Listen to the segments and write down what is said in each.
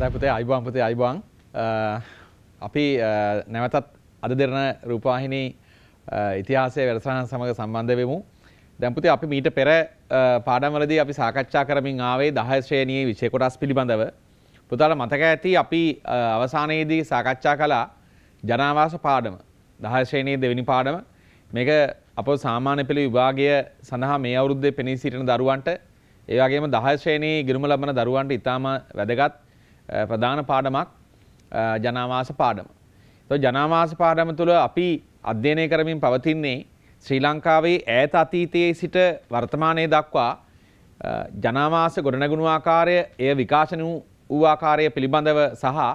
හොඳයිපතේ අයිබම්පතේ අයිබං අපි නැවතත් අද දෙරන රූපාහිනි ඉතිහාසය වැඩසහන් සමඟ සම්බන්ධ වෙමු දැම්පති අපි මීට පෙර පාඩමලද අපි සාකච්ඡා කරමින් ආවේ දහශ්‍රයණයේ විචයකොටස් පිළිබඳව පුතාල මතක ඇති අපි අවසානයේදී සාකච්ඡා කලා ජනාවාස පාඩම දහශ්‍රයණයේ දෙවැනි පාඩම මේක අප සාමාන්‍ය පෙළි විභාගය සඳහා මේ අවුරුද්ධය පෙනී සිටින දරුවන්ට ඒවාගේම දහශ්‍රයණයේ ගිරුම ලබන දරුවන්ට ඉතාම වැදගත් ප්‍රධාන පාඩමක් ජනවාස පාඩම. ජනවාස පාඩම තුළ අපි අධ්‍යයනය කරමින් පවතින්නේ ශ්‍රී ලංකාවේ ඈත අතීතයේ සිට වර්තමානය දක්වා ජනවාස ගොඩනැගුණු ආකාරය එය විකාශන වූ ආකාරය පිළිබඳව සහ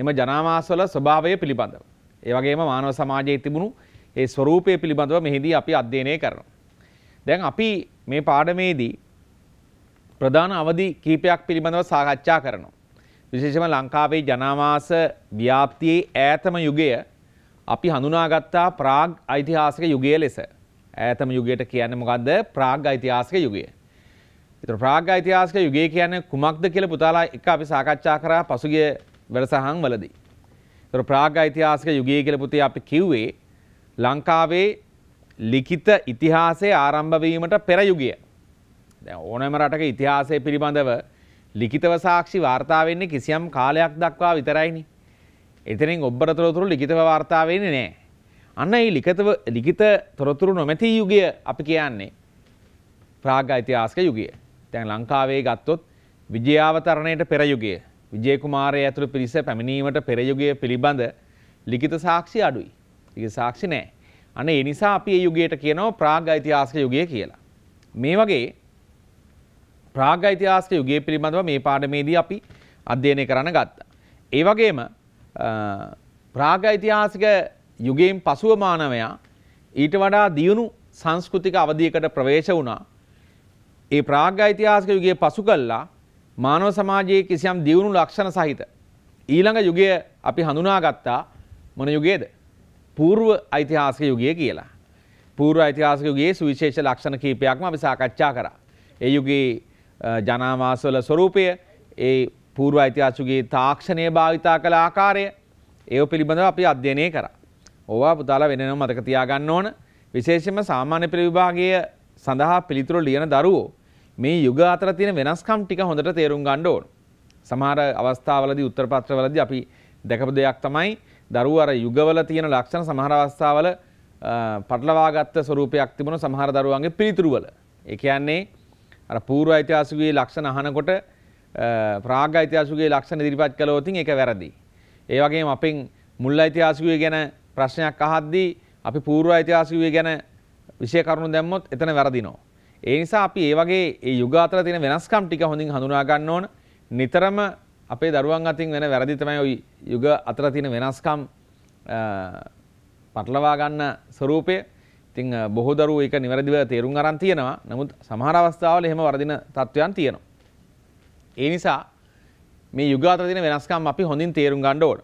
එම ජනවාසවල ස්වභාවය පිළිබඳව. ඒ වගේම මානව සමාජයේ තිබුණු ඒ ස්වරූපය පිළිබඳව මෙහිදී අපි අධ්‍යයනය කරනවා. දැන් අපි මේ පාඩමේදී ප්‍රධාන අවධි කීපයක් පිළිබඳව සාකච්ඡා කරනවා. විශේෂම ලංකාවේ ජනවාස ව්‍යාප්තියේ ඈතම යුගය අපි හඳුනාගත්තා ප්‍රාග් ඓතිහාසික යුගය ලෙස. ඈතම යුගයට කියන්නේ මොකද්ද? ප්‍රාග් ඓතිහාසික යුගය. ඒතර ප්‍රාග් ඓතිහාසික යුගය කියන්නේ කුමක්ද කියලා පුතාලා එක අපි සාකච්ඡා කරා පසුගිය වැඩසටහන් වලදී. ඒතර ප්‍රාග් ඓතිහාසික යුගය කියලා පුතේ අපි කිව්වේ ලංකාවේ ලිඛිත ඉතිහාසයේ ආරම්භ වීමට පෙර යුගය. ඕනෑම රටක ඉතිහාසය පිළිබඳව ලිඛිතව සාක්ෂි වාර්තා වෙන්නේ කිසියම් කාලයක් දක්වා විතරයිනේ. එතනින් ඔබ්බර තොරතුරු ලිඛිතව වාර්තා වෙන්නේ නැහැ. අන්න ඒ ලිඛිතව ලිඛිත තොරතුරු නොමැති යුගය අපි කියන්නේ ප්‍රාග් ඓතිහාසික යුගය. දැන් ලංකාවේ ගත්තොත් විජයාවතරණයට පෙර යුගය. විජේ කුමාරය ඇතුළු පිරිස පැමිණීමට පෙර යුගය පිළිබඳ ලිඛිත සාක්ෂි අඩුයි. ලිඛිත සාක්ෂි නැහැ. අන්න ඒ නිසා අපි ඒ යුගයට කියනවා ප්‍රාග් ඓතිහාසික යුගය කියලා. මේ වගේ ප්‍රාග් ඓතිහාසික යුගය පිළිබඳව මේ පාඩමේදී අපි අධ්‍යයනය කරන්න ගත්තා. ඒ වගේම ප්‍රාග් ඓතිහාසික යුගයෙන් පසුව මානවයා ඊට වඩා දියුණු සංස්කෘතික අවධියකට ප්‍රවේශ වුණා. ඒ ප්‍රාග් ඓතිහාසික යුගය පසු කළා මානව සමාජයේ කිසියම් දියුණු ලක්ෂණ සහිත ඊළඟ යුගය අපි හඳුනාගත්තා මොන යුගයේද? పూర్ව ඓතිහාසික යුගය කියලා. పూర్ව ඓතිහාසික යුගයේ සුවිශේෂ ලක්ෂණ කීපයක්ම අපි සාකච්ඡා කරා. ඒ යුගයේ ජනාවාසවල ස්වරූපය ඒ පූර්ව අයිතිහාසිකයේ තාක්ෂණය භාවිතා කළ ආකාරය ඒව පිළිබඳව අපි අධ්‍යයනය කරා. ඕවා පුතාලා වෙනම මතක තියාගන්න ඕන. විශේෂයෙන්ම සාමාන්‍ය පෙළ විභාගය සඳහා පිළිතුරු ලියන දරුවෝ මේ යුග අතර තියෙන වෙනස්කම් ටික හොඳට තේරුම් ගන්න ඕන. සමහර අවස්ථාවලදී උත්තර පත්‍රවලදී අපි දැකපු දෙයක් තමයි දරුවෝ අර යුගවල තියෙන ලක්ෂණ සමහර අවස්ථාවල පටලවාගත්ත ස්වරූපයක් තිබුණා සමහර දරුවන්ගේ පිළිතුරු වල. ඒ කියන්නේ අර පූර්ව ඓතිහාසිකයේ ලක්ෂණ අහනකොට ප්‍රාග් ඓතිහාසිකයේ ලක්ෂණ ඉදිරිපත් කළොත් ඒක වැරදි. ඒ වගේම අපෙන් මුල් ඓතිහාසිකයේ ගැන ප්‍රශ්නයක් අහද්දී අපි පූර්ව ඓතිහාසිකයේ ගැන විශේෂ කරුණු දැම්මොත් එතන වැරදිනවා. ඒ නිසා අපි ඒ වගේ ඒ යුග අතර තියෙන වෙනස්කම් ටික හොඳින් හඳුනා ගන්න ඕන. නිතරම අපේ දරුවන් අතින් වෙන වැරදි තමයි ওই යුග අතර තියෙන වෙනස්කම් පටලවා ගන්න ස්වરૂපය ඉතින් බොහෝ දරුවෝ ඒක නිවැරදිව තේරුම් අරන් තියෙනවා. නමුත් සමහර අවස්ථාවල එහෙම වර්ධින තත්වයන් තියෙනවා. ඒ නිසා මේ යුග අතර තියෙන වෙනස්කම් අපි හොඳින් තේරුම් ගන්න ඕන.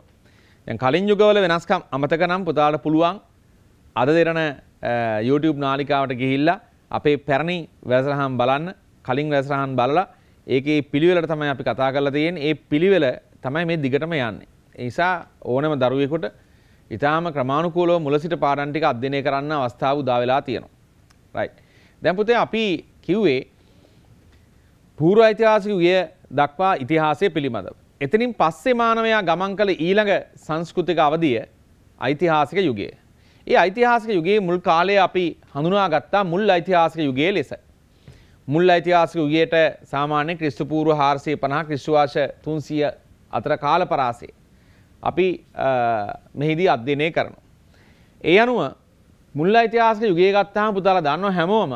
දැන් කලින් යුගවල වෙනස්කම් අමතක නම් පුතාලට පුළුවන් අද දෙරණ YouTube නාලිකාවට ගිහිල්ලා අපේ පැරණි වැඩසටහන් බලන්න කලින් වැඩසටහන් බලලා ඒකේ පිළිවෙලට තමයි අපි කතා කරලා තියෙන්නේ. ඒ පිළිවෙල තමයි මේ දිගටම යන්නේ. ඒ නිසා ඕනම දරුවෙකුට ඉතාම ක්‍රමාණුකූලව මුල සිට පාඩම් ටික අධ්‍යයනය කරන්න අවස්ථාව උදා වෙලා තියෙනවා. right. දැන් පුතේ අපි කිව්වේ පූර්ව ඓතිහාසික යුගය දක්වා ඉතිහාසය පිළිබඳව. එතනින් පස්සේ මානවයා ගමන් කළ ඊළඟ සංස්කෘතික අවධිය ඓතිහාසික යුගය. ඒ ඓතිහාසික යුගයේ මුල් කාලයේ අපි හඳුනාගත්තා මුල් ඓතිහාසික යුගයේ ලෙස. මුල් ඓතිහාසික යුගයට සාමාන්‍ය ක්‍රිස්තු පූර්ව 450 ක්‍රිස්තු වර්ෂ 300 අතර කාල පරාසයේ අපි මෙහිදී අධ්‍යනය කරනවා. ඒ අනුව මුල් ඓතිහාසික යුගයේ ගත්තාම පුතාලා දන්නව හැමෝම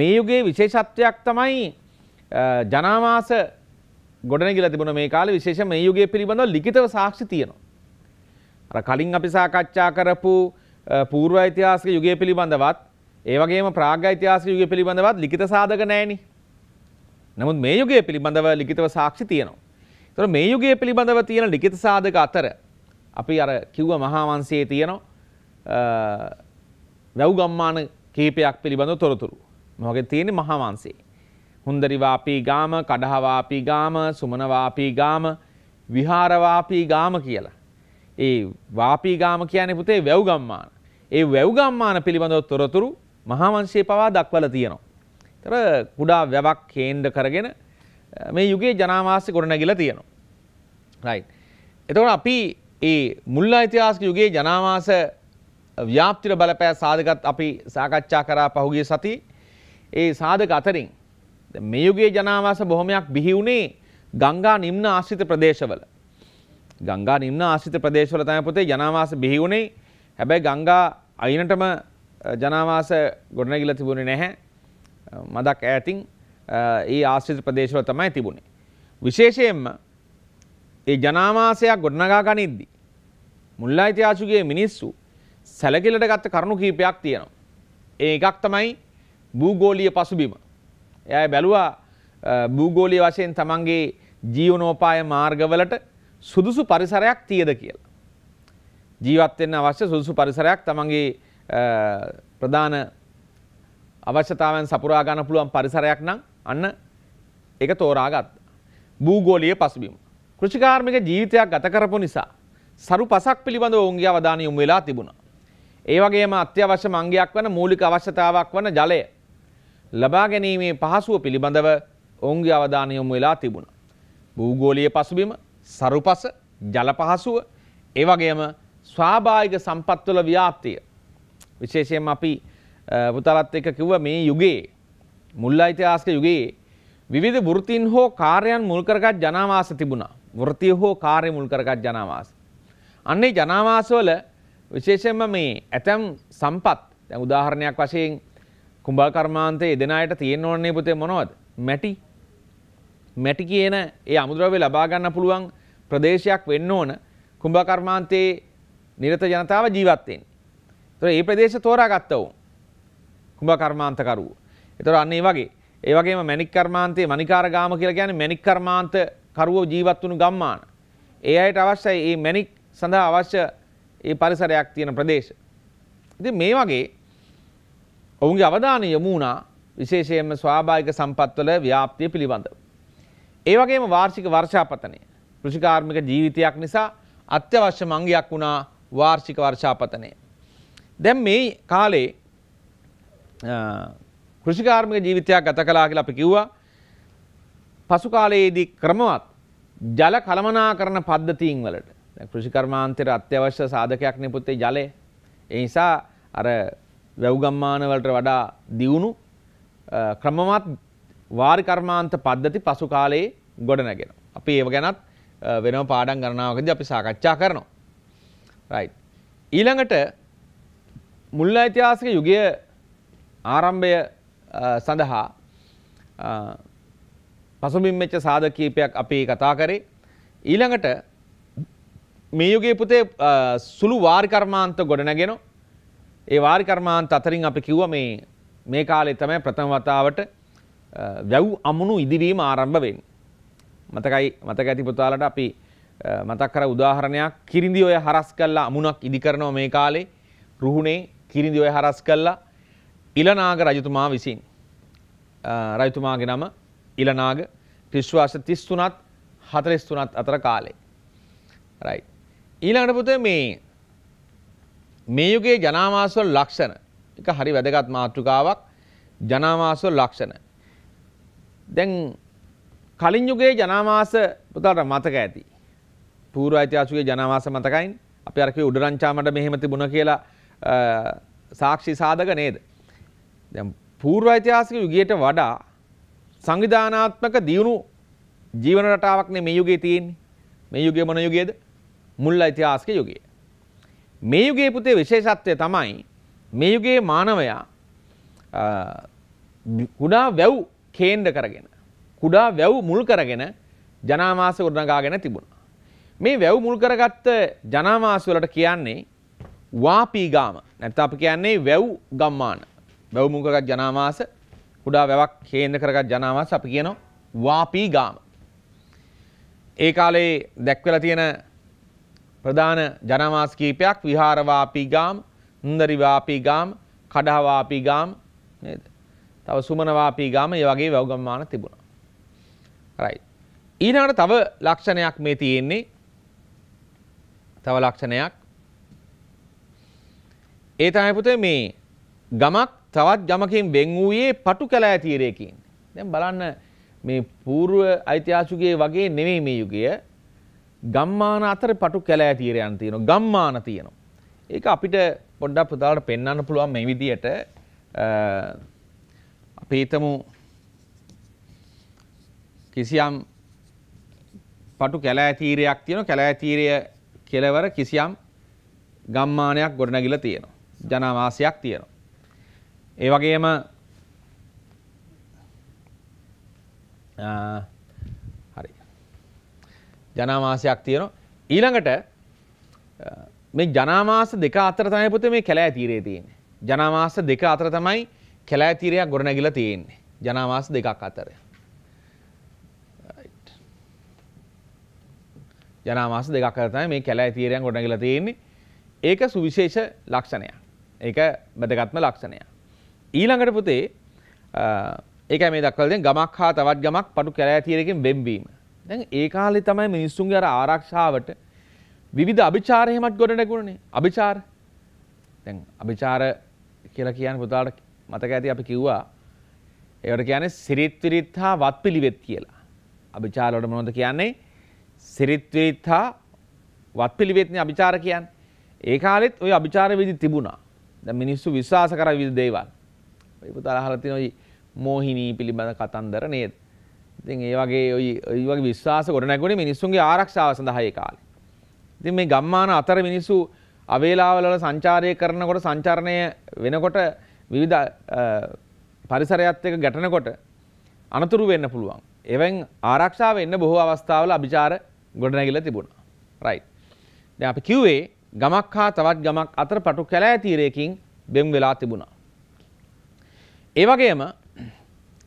මේ යුගයේ විශේෂත්වයක් තමයි ජනාමාස ගොඩනැගිලා තිබුණ මේ කාලේ විශේෂ මේ යුගයේ පිළිබඳව ලිඛිතව සාක්ෂි තියෙනවා. අර කලින් අපි සාකච්ඡා කරපු පූර්ව ඓතිහාසික යුගය පිළිබඳවත් ඒ වගේම ප්‍රාග් ඓතිහාසික යුගය පිළිබඳවත් ලිඛිත සාධක නැහෙනි. නමුත් මේ යුගය පිළිබඳව ලිඛිතව සාක්ෂි තියෙනවා. තොර මේ යුගයේ පිළිබඳව තියෙන ලිඛිත සාධක අතර අපි අර කිව්ව මහාවංශයේ තියෙන වැව් ගම්මාන කීපයක් පිළිබඳව තොරතුරු. මොකද තියෙන්නේ මහාවංශයේ. හුන්දරි වාපී ගාම, කඩහ වාපී ගාම, සුමන වාපී ගාම, විහාර වාපී ගාම කියලා. ඒ වාපී ගාම කියන්නේ පුතේ වැව් ගම්මාන. ඒ වැව් ගම්මාන පිළිබඳව තොරතුරු මහාවංශයේ පවා දක්වලා තියෙනවා. ඒතර කුඩා වැවක් කේන්ද්‍ර කරගෙන මේ යුගයේ ජනාමාස්‍ය ගොඩනැගිලා තියෙනවා. රයිට්. එතකොට අපි ඒ මුල් ඓතිහාසික යුගයේ ජනාමාස ව්‍යාප්තිර බලපෑ සාධකත් අපි සාකච්ඡා කරා පහුගිය සති. ඒ සාධක අතරින් මේ යුගයේ ජනාවාස බොහොමයක් බිහි වුණේ ගංගා නිම්න ආශ්‍රිත ප්‍රදේශවල. ගංගා නිම්න ආශ්‍රිත ප්‍රදේශවල තමයි පුතේ ජනාවාස බිහි වුණේ. හැබැයි ගංගා අයිනටම ජනාවාස ගොඩනැගිලා තිබුණේ නැහැ. මදක් ඈතින් ඒ ආශ්‍රිත ප්‍රදේශවල තමයි තිබුණේ. විශේෂයෙන්ම ඒ ජනාමාසයක් ගොඩනගා ගනිද්දී මුල්ලා ඉතිහාසුගේ මිනිස්සු සැලකිලට ගත්ත කරුණු කීපයක් තියෙනවා. ඒ එකක් තමයි භූගෝලීය පසුබිම. එයා බැලුවා භූගෝලීය වශයෙන් තමන්ගේ ජීවනෝපාය මාර්ගවලට සුදුසු පරිසරයක් තියද කියලා. ජීවත් වෙන්න අවශ්‍ය සුදුසු පරිසරයක් තමන්ගේ ප්‍රධාන අවශ්‍යතාවයන් සපුරා ගන්න පුළුවන් පරිසරයක් නම් අන්න ඒක තෝරාගත්. භූගෝලීය පසුබිම. කෘෂිකාර්මික ජීවිතයක් ගත කරපු නිසා සරු පසක් පිළිබඳව ඔවුන්ගේ අවධානය යොමු වෙලා තිබුණා. ඒ වගේම අත්‍යවශ්‍ය මංගයක් වන මූලික අවශ්‍යතාවක් වන ජලය ලබා ගැනීමේ පහසුව පිළිබඳව ඔවුන්ගේ අවධානය යොමු වෙලා තිබුණා. භූගෝලීය පසුබිම, සරුපස, ජල පහසුව, ඒ වගේම ස්වාභාවික සම්පත්වල ව්‍යාප්තිය. විශේෂයෙන් අපි පුතාලත් එක්ක කිව්ව මේ යුගයේ මුල් ඓතිහාසික යුගයේ විවිධ වෘත්තීන් හෝ කාර්යයන් මුල් කරගත් ජනාවාස තිබුණා. වෘත්තිය හෝ කාර්ය මුල් කරගත් ජනාවාස. අන්නේ ජනාවාසවල විශේෂයෙන්ම මේ ඇතැම් සම්පත් දැන් උදාහරණයක් වශයෙන් කුඹා කර්මාන්තයේ දෙන අයට තියෙන්න ඕනේ පුතේ මොනවද? මැටි. මැටි කියන ඒ අමුද්‍රව්‍ය ලබා ගන්න පුළුවන් ප්‍රදේශයක් වෙන්න ඕන කුඹා කර්මාන්තයේ නිරත ජනතාව ජීවත් වෙන්නේ. ඒතර මේ ප්‍රදේශ තෝරාගත්තා වුන්. කුඹා කර්මාන්තකරුවෝ. එතකොට අන්න ඒ වගේ. ඒ වගේම මණික් කර්මාන්තයේ මණිකාර ගාම කියලා කියන්නේ මණික් කර්මාන්ත කරුවෝ ජීවත් වුණු ගම්මාන. ඒ අයට අවශ්‍යයි මේ මණික් සඳහා අවශ්‍ය ඒ පරිසරයක් තියෙන ප්‍රදේශ. ඉතින් මේ වගේ ඔවුන්ගේ අවධානය යොමු වුණා විශේෂයෙන්ම ස්වාභාවික සම්පත්වල ව්‍යාප්තිය පිළිබඳව. ඒ වගේම වාර්ෂික වර්ෂාපතනය කෘෂිකාර්මික ජීවිතයක් නිසා අත්‍යවශ්‍ය මංගයක් වුණා වාර්ෂික වර්ෂාපතනය. දැන් මේ කාලේ කෘෂිකාර්මික ජීවිතයක් ගත කලා කියලා අපි කිව්වා. පසු කාලයේදී ක්‍රමවත් ජල කළමනාකරණ පද්ධතීන් වලට කෘෂිකර්මාන්තයට අත්‍යවශ්‍ය සාධකයක් නෙපුත්තේ ජලය. ඒ නිසා අර වැව්ගම්මාන වලට වඩා දියුණු ක්‍රමවත් වාරිකර්මාන්ත පද්ධති පසු කාලයේ ගොඩනැගෙන. අපි ඒව ගැනත් වෙනම පාඩම් ගණනාවකදී අපි සාකච්ඡා කරනවා. රයිට්. ඊළඟට මුල් ඓතිහාසික යුගයේ ආරම්භය සඳහා පසුබිම් වෙච්ච සාධක කීපයක් අපි කතා කරේ. ඊළඟට මේ යුගයේ පුතේ සුළු වාරි කර්මාන්ත ගොඩනගෙන ඒ වාරි කර්මාන්ත අතරින් අපි කිව්වා මේ මේ කාලේ තමයි ප්‍රථම වතාවට වැව් අමුණු ඉදිවීම ආරම්භ වෙන්නේ. මතකයි මතක ඇති පුතාලට අපි මතක් කර උදාහරණයක් කිරිඳි ඔය හරස් කළා අමුණක් ඉදි කරනවා මේ කාලේ රුහුණේ කිරිඳි ඔය හරස් කළා ඉලනාග රජතුමා විසින් රජතුමාගේ නම ඉලනාග ක්‍රිස්වාස තිස්තුනත් හතලෙස් තුනත් අතර කාලේ. රයි. ඊළඟට පුත මේ මේ යුගේ ජනාමාසවල ලක්ෂණ එක හරි වැදගත් මාතෘකාවක් ජනාමාසවල ලක්ෂණ. දැන් කලින් යුගයේ ජනාමාස පුතාට මතක ඇති. පූර්ව ඓතිහාසිකයේ ජනාමාස මතකයින්. අපි අර කිව්වේ උඩරංචාමඩ මෙහෙම තිබුණා කියලා සාක්ෂි සාධක නේද? දැන් පූර්ව ඓතිහාසික යුගයට වඩා සංවිධානාත්මක දියුණු ජීවන රටාවක් නේ මේ යුගයේ තියෙන්නේ. මේ යුගය මොන යුගයේද? මුල් ඓතිහාසික යුගය. මේ යුගයේ පුතේ විශේෂත්වය තමයි මේ යුගයේ මානවයා කුඩා වැව් කේන්ද්‍ර කරගෙන කුඩා වැව් මුල් කරගෙන ජනාමාස ගොඩනගාගෙන තිබුණා. මේ වැව් මුල් කරගත්ත ජනාමාස වලට කියන්නේ වාපීගාම නැත්නම් අපි කියන්නේ වැව් ගම්මාන. වැව් මුඛගත් ජනාමාස කුඩා වැවක් කේන්ද්‍ර කරගත් ජනාමාස අපි කියනවා වාපී ගාම. ඒ කාලේ දැක්වලා තියෙන ප්‍රධාන ජනාමාස කීපයක් විහාර වාපී ගාම්, හුන්දරි වාපී ගාම්, කඩහ වාපී ගාම් නේද? තව සුමන වාපී ගාම ඒ වගේ වැව්ගම්මාන තිබුණා. right. ඊළඟට තව ලක්ෂණයක් මේ තියෙන්නේ. තව ලක්ෂණයක්. ඒ තමයි පුතේ මේ ගමක් තවත් යමකින් වෙන් වූයේ පටු කැලෑ තීරයකින්. දැන් බලන්න මේ పూర్ව ඓතිහාසිකයේ වගේ නෙමෙයි මේ යුගය. ගම්මාන අතර පටු කැලෑ තීරයන් තියෙනවා. ගම්මාන තියෙනවා. ඒක අපිට පොඩ්ඩක් පුතාලට පෙන්වන්න පුළුවන් මේ විදියට අපි හිතමු කිසියම් පටු කැලෑ තීරයක් තියෙනවා. කැලෑ තීරය කෙලවර කිසියම් ගම්මානයක් ගොඩනැගිලා තියෙනවා. ජනාවාසයක් තියෙනවා. ඒ වගේම හරි ජනාමාසයක් තියෙනවා ඊළඟට මේ ජනාමාස දෙක අතර තමයි පුතේ මේ කැලෑ තීරයේ තියෙන්නේ ජනාමාස දෙක අතර තමයි කැලෑ තීරයක් ගොඩනැගිලා තියෙන්නේ ජනාමාස දෙකක් අතර ජනාමාස දෙකක් අතර තමයි මේ කැලෑ තීරයන් ගොඩනැගිලා තියෙන්නේ ඒක සුවිශේෂ ලක්ෂණයක් ඒක වැදගත්ම ලක්ෂණයක් ඊළඟට පුතේ ඒකයි මේ දක්වලා තියෙන ගමක් හා තවත් ගමක් පටු කැලෑ තීරයකින් වෙම්වීම. දැන් ඒ කාලේ තමයි මිනිස්සුන්ගේ අර ආරක්ෂාවට විවිධ අභිචාර එහෙමත් ගොඩ නැගුණනේ. අභිචාර. දැන් අභිචාර කියලා කියන්නේ පුතාලට මතක ඇති අපි කිව්වා ඒවට කියන්නේ සිරිත් විරිත් හා වත්පිළිවෙත් කියලා. අභිචාර වල මොනවද කියන්නේ? සිරිත් විරිත් හා වත්පිළිවෙත්නේ අභිචාර කියන්නේ. ඒ කාලෙත් ওই අභිචාර විදි තිබුණා. දැන් මිනිස්සු විශ්වාස කරා විවිධ දේවල්. පුතා අහලා තියෙන ওই මෝහිනී පිළිබඳ කතන්දර නේද? ඉතින් ඒ වගේ ওই ඒ වගේ විශ්වාස ගොඩනැගුණේ මිනිස්සුන්ගේ ආරක්ෂාව සඳහා ඒ කාලේ. ඉතින් මේ ගම්මාන අතර මිනිස්සු අවේලාවල සංචාරය කරනකොට සංචරණය වෙනකොට විවිධ පරිසරයත් එක්ක ගැටෙනකොට අනතුරු වෙන්න පුළුවන්. එවෙන් ආරක්ෂාව එන්න බොහෝ අවස්ථාවල අභිචාර ගොඩනැගිලා තිබුණා. රයිට්. දැන් අපි කිව්වේ ගමක් හා තවත් ගමක් අතර පටු කැලෑ තීරයකින් බෙම් වෙලා තිබුණා. ඒවගේම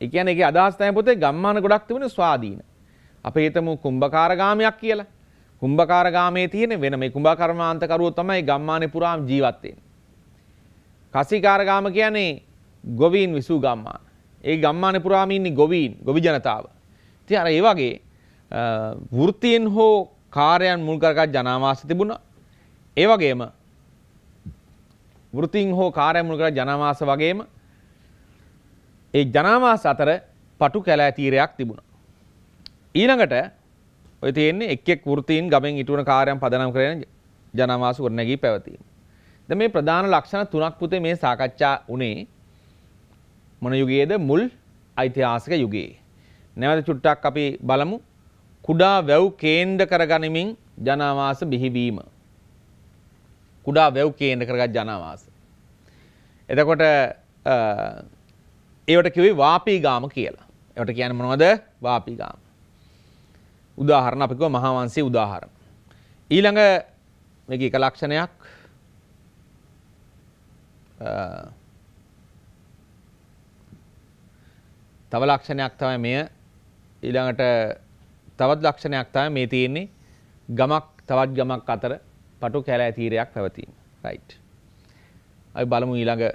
එකන එක අදස්ථය පොතේ ගම්මාන ගොඩක් තිබෙන ස්වාදීන. අප හිතමු කුම්භකාරගාමයක් කියලා කුම්භකාරගාමේ තියෙන වෙන මේ කුම්භකර්මාන්තකරුවෝ තමයි ගම්මාන පුරාම ජීවත්වෙන්. කසිකාරගාම කියන්නේ ගොවීන් විසූ ගම්මාන. ඒ ගම්මාන පුරාම ඉන්නේ ගොවීන් ගොවි ජනතාව. ඉතින් අර ඒ වගේ වෘත්තියෙන් හෝ කාර්යයන් මුල් කරගත් ජනාවාස තිබුණා. ඒ වගේම වෘත්තින් හෝ කාර්යයන් මුල් කරගත් ජනාවාස වගේම ඒ ජනාවාස අතර පටු කැලෑ තීරයක් තිබුණා. ඊළඟට ඔය තියෙන්නේ එක් එක් වෘතීන් ගමෙන් ඉටුවන කාර්යයන් පදනම් කරගෙන ජනාවාස ගොඩනැගී පැවතීම. දැන් මේ ප්‍රධාන ලක්ෂණ තුනක් පුතේ මේ සාකච්ඡා උනේ මොන යුගයේද මුල් ඓතිහාසික යුගයේ. නැවත චුට්ටක් අපි බලමු කුඩා වැව් කේන්ද්‍ර කරගනිමින් ජනාවාස බිහිවීම. කුඩා වැව් කේන්ද්‍ර කරගත් ජනාවාස. එතකොට ඒවට කිවේ වාපීගාම කියලා. එවට කියන මොනවද වාපීගාම. උදාහරණ අපිකව මහාවන්සේ උදාහරණ. ඊළඟ මේක එක ලක්ෂණයක් තව ලක්ෂණයක් තමයි මෙය ඊළඟට තවත් ලක්ෂණයක් තමයි මේ තියෙන්නේ ගමක් තවත් ගමක් අතර පටු කැලෑ තීරයක් පැවතීම. රයිට්. අපි බලමු ඊළඟ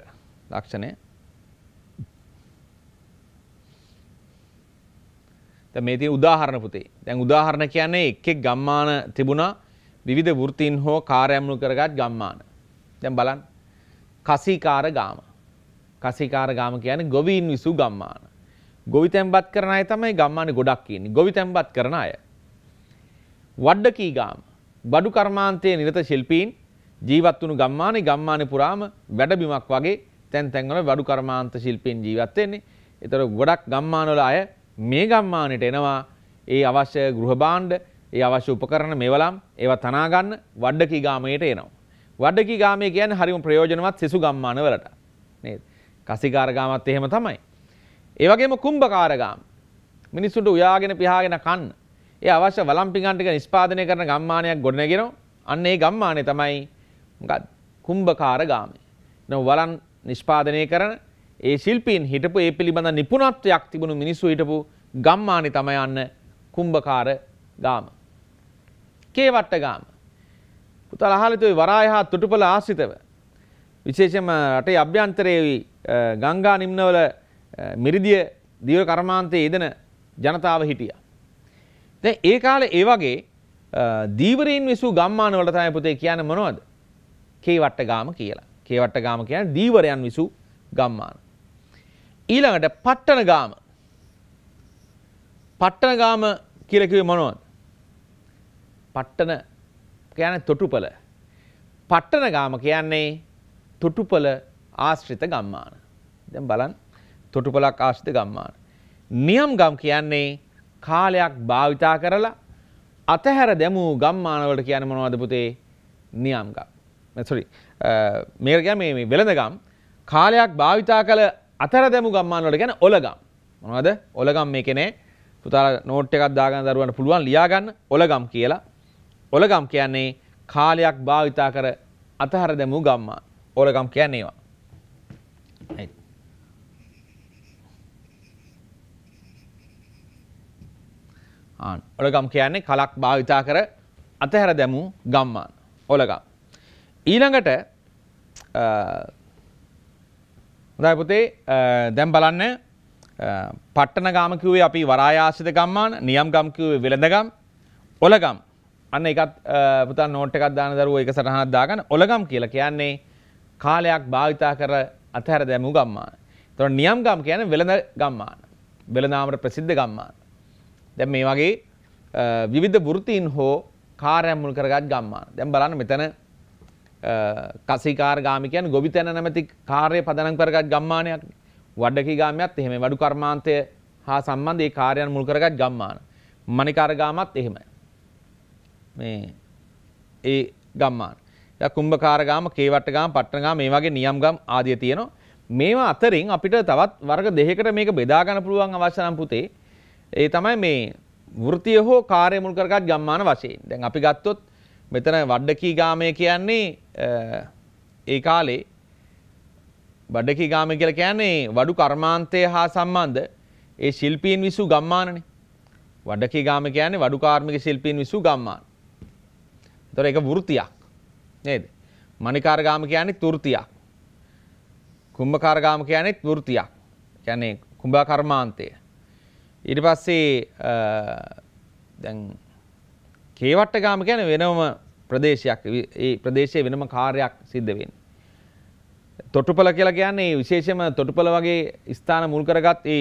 ලක්ෂණය. මේ තියෙන උදාහරණ පුතේ. දැන් උදාහරණ කියන්නේ එක් එක් ගම්මාන තිබුණා විවිධ වෘත්තීන් හෝ කාර්යම්නු කරගත් ගම්මාන. දැන් බලන්න. කසිකාර ගාම. කසිකාර ගාම කියන්නේ ගොවීන් විසූ ගම්මාන. ගොවි තැන්පත් කරන අය තමයි ගම්මානේ ගොඩක් ඉන්නේ. ගොවි තැන්පත් කරන අය. වඩඩකී ගාම. බඩු කර්මාන්තයේ නිරත ශිල්පීන් ජීවත් වුණු ගම්මානේ ගම්මානේ පුරාම වැඩබිමක් වගේ තැන් තැන්වල බඩු කර්මාන්ත ශිල්පීන් ජීවත් වෙන්නේ. ඒතර ගොඩක් ගම්මානවල අය මේ ගම්මානයට එනවා ඒ අවශ්‍ය ගෘහභාණ්ඩ ඒ අවශ්‍ය උපකරණ මෙවලම් ඒවා තනා ගන්න වඩකී ගාමයට එනවා. වඩකී ගාමය කියන්නේ හරිම ප්‍රයෝජනවත් සිසු ගම්මානවලට. නේද? කසිකාර ගාමත් එහෙම තමයි. ඒ වගේම කුම්භකාර ගාම. මිනිස්සුන්ට උයාගෙන පියාගෙන කන්න. ඒ අවශ්‍ය වළම්පිඟන් ටික නිෂ්පාදනය කරන ගම්මානයක් ගොඩනගෙනවා. අන්න ඒ ගම්මානය තමයි මොකක්ද? කුම්භකාර ගාමය. නෝ වළන් නිෂ්පාදනය කරන ඒ ශිල්පීන් හිටපු ඒ පිළිබඳ නිපුණත්වයක් තිබුණු මිනිස්සු හිටපු ගම්මානි තමයි යන්න කුම්භකාර ගාම. කේවට්ට ගාම. පුතා අහලිතේ වරායහා තුටුපල ආශ්‍රිතව විශේෂයෙන්ම රටේ අභ්‍යන්තරයේ ගංගා නිම්නවල මිරිදිය දිව කර්මාන්තයේ යෙදෙන ජනතාව හිටියා. දැන් ඒ කාලේ ඒ වගේ දීවරීන් විසූ ගම්මාන වල තමයි පුතේ කියන්නේ මොනවද? කේවට්ට ගාම කියලා. කේවට්ට ගාම කියන්නේ දීවරයන් විසූ ගම්මාන. ඊළඟට පට්ටන ගාම පට්ටන ගාම කියලකිවේ මොනොත් පට්ටන කියන තොටුපල පට්ටන ගාම කියන්නේ තොටුපල ආශ්‍රිත ගම්මාන දැන් බලන් තොටුපලක් ආශ්‍රිත ගම්මාන නියම් ගම් කියන්නේ කාලයක් භාවිතා කරලා අතහැර දැමූ ගම්මානවලට කියන මොනවද පුතේ නියම් ගම් සොරි මේක කියන්නේ මේ වෙළඳ ගම් කාලයක් භාවිතා කළ අතර දැමු ගම්මානවල ගැන ඔලගම් මොනවද ඔලගම් මේ කෙනේ පුතාලා නෝට් එකක් දාගන්න දරුවන්ට පුළුවන් ලියාගන්න ඔලගම් කියලා ඔලගම් කියන්නේ කාලයක් භාවිතා කර අතහර දැමු ගම්මාන ඔලගම් කියන්නේ ඒවා ආන් ඔලගම් කියන්නේ කලක් භාවිතා කර අතහැර දැමු ගම්මාන ඔලගම් ඊළඟට හොඳයි පුතේ දැන් බලන්න පට්ටන ගාම කිව්වේ අපි වරායාසිත ගම්මාන නියම් ගම් කිව්වේ වෙළඳගම් ඔලගම් අන්න එකත් පුතා නෝට් එකක් දාන දරුවෝ එක සටහනක් දාගන්න ඔලගම් කියලා කියන්නේ කාලයක් භාවිතා කර අතහැර දැමූ ගම්මාන. එතකොට නියම් ගම් කියන්නේ වෙළඳ ගම්මාන. වෙළඳාමට ප්‍රසිද්ධ ගම්මාන. දැන් මේ වගේ විවිධ වෘත්තීන් හෝ කාර්යම් මුල් කරගත් ගම්මාන. දැන් බලන්න මෙතන කසිකාර ගාමිකයන් ගොවිතැන නැමැති කාර්ය පදනම් කරගත් ගම්මානයක් වඩකී ගාමයත් එහෙම වඩු කර්මාන්තය හා සම්බන්ධ ඒ කාර්යයන් මුල් කරගත් ගම්මාන මණිකාර ගාමත් එහෙමයි මේ ඒ ගම්මාන ඊට කුම්භකාර ගාම කේවට ගාම පට්ටන ගාම මේ වගේ නියම් ගම් ආදිය තියෙනවා මේවා අතරින් අපිට තවත් වර්ග දෙකකට මේක බෙදා ගන්න පුළුවන් අවශ්‍ය නම් පුතේ ඒ තමයි මේ වෘතිය හෝ කාර්ය මුල් කරගත් ගම්මාන වශයෙන් දැන් අපි ගත්තොත් මෙතන වඩකී ගාමය කියන්නේ ඒ කාලේ බඩකි ගාම කියලා කියන්නේ වඩු කර්මාන්තය හා සම්බන්ධ ඒ ශිල්පීන් විසු ගම්මානනේ. වඩකි ගාම කියන්නේ වඩු කාර්මික ශිල්පීන් විසු ගම්මාන. ඒතර ඒක වෘත්තියක් නේද? මණිකාර ගාම කියන්නේ තෘතියක්. කුම්භකාර ගාම කියන්නේ වෘත්තියක්. කියන්නේ කුඹා කර්මාන්තය. ඊට පස්සේ දැන් කේවට්ට ගාම කියන්නේ වෙනම ප්‍රදේශයක් ඒ ප්‍රදේශයේ වෙනම කාර්යයක් සිද්ධ වෙන්නේ. තොටුපළ කියලා කියන්නේ විශේෂම තොටුපළ වගේ ස්ථාන මුල් කරගත් ඒ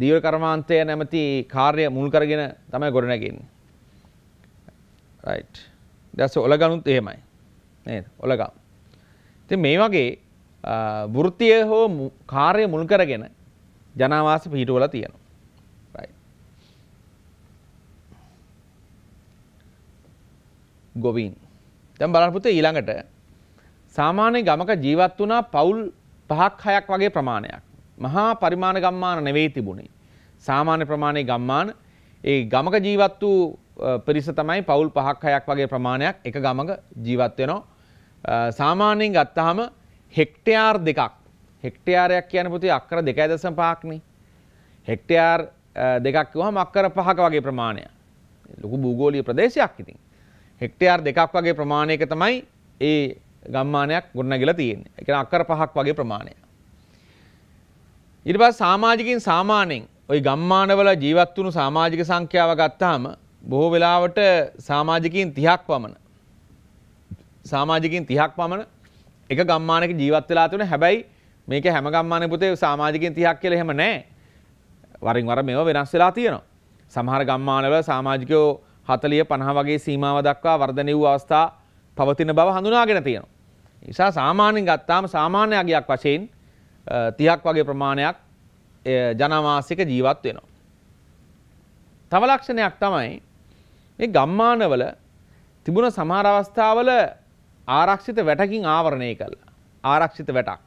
දීවර කර්මාන්තය නැමැති කාර්ය මුල් කරගෙන තමයි ගොඩනැගෙන්නේ. රයිට්. දැස ඔලගනුත් එහෙමයි. නේද? ඔලගම්. ඉතින් මේ වගේ වෘත්තිය හෝ කාර්ය මුල් කරගෙන ජනාවාස පිහිටුවලා තියෙනවා. ගොවීන්. දැන් බලන්න පුතේ ඊළඟට සාමාන්‍ය ගමක ජීවත් වුණා පවුල් පහක් හයක් වගේ ප්‍රමාණයක්. මහා පරිමාණ ගම්මාන නෙවෙයි තිබුණේ. සාමාන්‍ය ප්‍රමාණයේ ගම්මාන ඒ ගමක ජීවත් වූ පිරිස තමයි පවුල් පහක් හයක් වගේ ප්‍රමාණයක් එක ගමක ජීවත් වෙනවා. සාමාන්‍යයෙන් ගත්තාම හෙක්ටයාර් දෙකක් හෙක්ටයාරයක් කියන පුතේ අක්කර 2.5ක්නේ. හෙක්ටයාර් දෙකක් කිව්වම අක්කර 5ක වගේ ප්‍රමාණයක්. ලොකු භූගෝලීය ප්‍රදේශයක් ඉතින්. හෙක්ටයාර් දෙකක් වගේ ප්‍රමාණයක තමයි ඒ ගම්මානයක් ගොඩනගලා තියෙන්නේ. ඒ කියන්නේ අක්කර පහක් වගේ ප්‍රමාණයක්. ඊට පස්සේ සමාජිකින් සාමාන්‍යයෙන් ওই ගම්මානවල ජීවත් වුණු සමාජික සංඛ්‍යාව ගත්තාම බොහෝ වෙලාවට සමාජිකින් 30ක් පමණ සමාජිකින් 30ක් පමණ එක ගම්මානයක ජීවත් වෙලා තියෙන හැබැයි මේක හැම ගම්මානයක පුතේ සමාජිකින් 30ක් කියලා එහෙම නැහැ. වරින් වර මේවා වෙනස් වෙලා තියෙනවා. සමහර ගම්මානවල සමාජිකයෝ 40 50 වගේ සීමාව දක්වා වර්ධනය වූ අවස්ථා පවතින බව හඳුනාගෙන තියෙනවා. ඒ නිසා සාමාන්‍යයෙන් ගත්තාම සාමාන්‍ය අගයක් වශයෙන් 30ක් වගේ ප්‍රමාණයක් ජනමාසික ජීවත් වෙනවා. තව ලක්ෂණයක් තමයි මේ ගම්මානවල තිබුණ සමහර අවස්ථාවල ආරක්ෂිත වැටකින් ආවරණය කළා. ආරක්ෂිත වැටක්.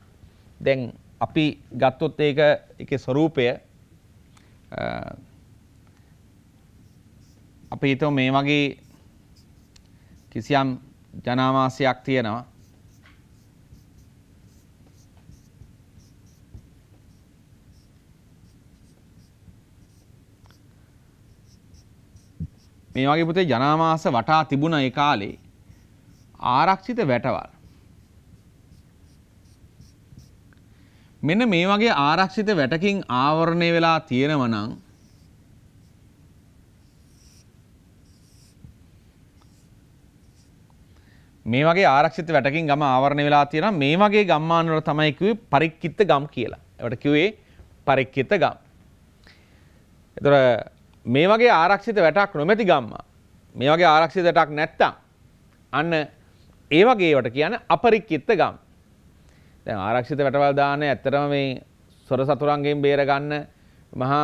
දැන් අපි ගත්තොත් ඒක එකේ ස්වરૂපය අපි හිතමු මේ වගේ කිසියම් ජනාමාසයක් තියෙනවා. මේ වගේ පුතේ ජනාමාස වටා තිබුණ ඒ කාලේ ආරක්ෂිත වැටවල් මෙන්න මේ වගේ ආරක්ෂිත වැටකින් ආවරණය වෙලා තියෙනවා නම් මේ වගේ ආරක්ෂිත වැටකින් ගම ආවරණය වෙලා තියෙනවා මේ වගේ ගම්මානවල තමයි කිව්වේ පරික්කිත ගම් කියලා. ඒවට කිව්වේ පරික්කිත ගම්. ඒතර මේ වගේ ආරක්ෂිත වැටක් නොමැති ගම්ම මේ වගේ ආරක්ෂිත වැටක් නැත්තම් අන්න ඒ වගේ ඒවට කියන්නේ අපරික්කිත ගම්. දැන් ආරක්ෂිත වැටවල් දාන්නේ ඇත්තටම මේ සොර සතුරන්ගෙන් බේර ගන්න මහා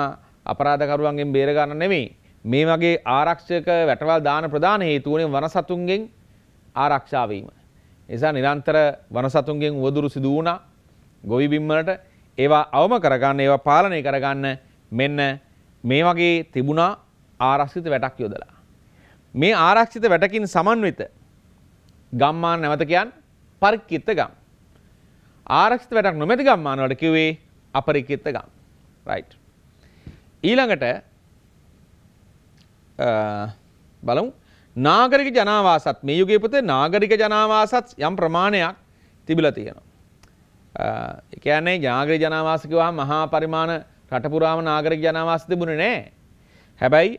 අපරාධකරුවන්ගෙන් බේර ගන්න නෙමෙයි. මේ වගේ ආරක්ෂක වැටවල් දාන ප්‍රධාන හේතුව වන සතුන්ගෙන් ආරක්ෂා වීම. නිසා නිරන්තර වනසතුන්ගෙන් උවදුරු සිදු වුණා ගොවිබිම් වලට ඒවා අවම කරගන්න ඒවා පාලනය කරගන්න මෙන්න මේ වගේ තිබුණා ආරක්ෂිත වැටක් යොදලා. මේ ආරක්ෂිත වැටකින් සමන්විත ගම්මාන නැවත කියන් පරික්කිත ගම්. ආරක්ෂිත වැටක් නොමැති ගම්මාන වලට කිව්වේ අපරික්කිත ගම්. රයිට්. ඊළඟට බලමු නාගරික ජනාවාසත් මේ යුගයේ පුතේ නාගරික ජනාවාසත් යම් ප්‍රමාණයක් තිබිලා තියෙනවා. ඒ කියන්නේ නාගරික ජනාවාස කිව්වහම මහා පරිමාණ රට පුරාම නාගරික ජනාවාස තිබුණේ නැහැ. හැබැයි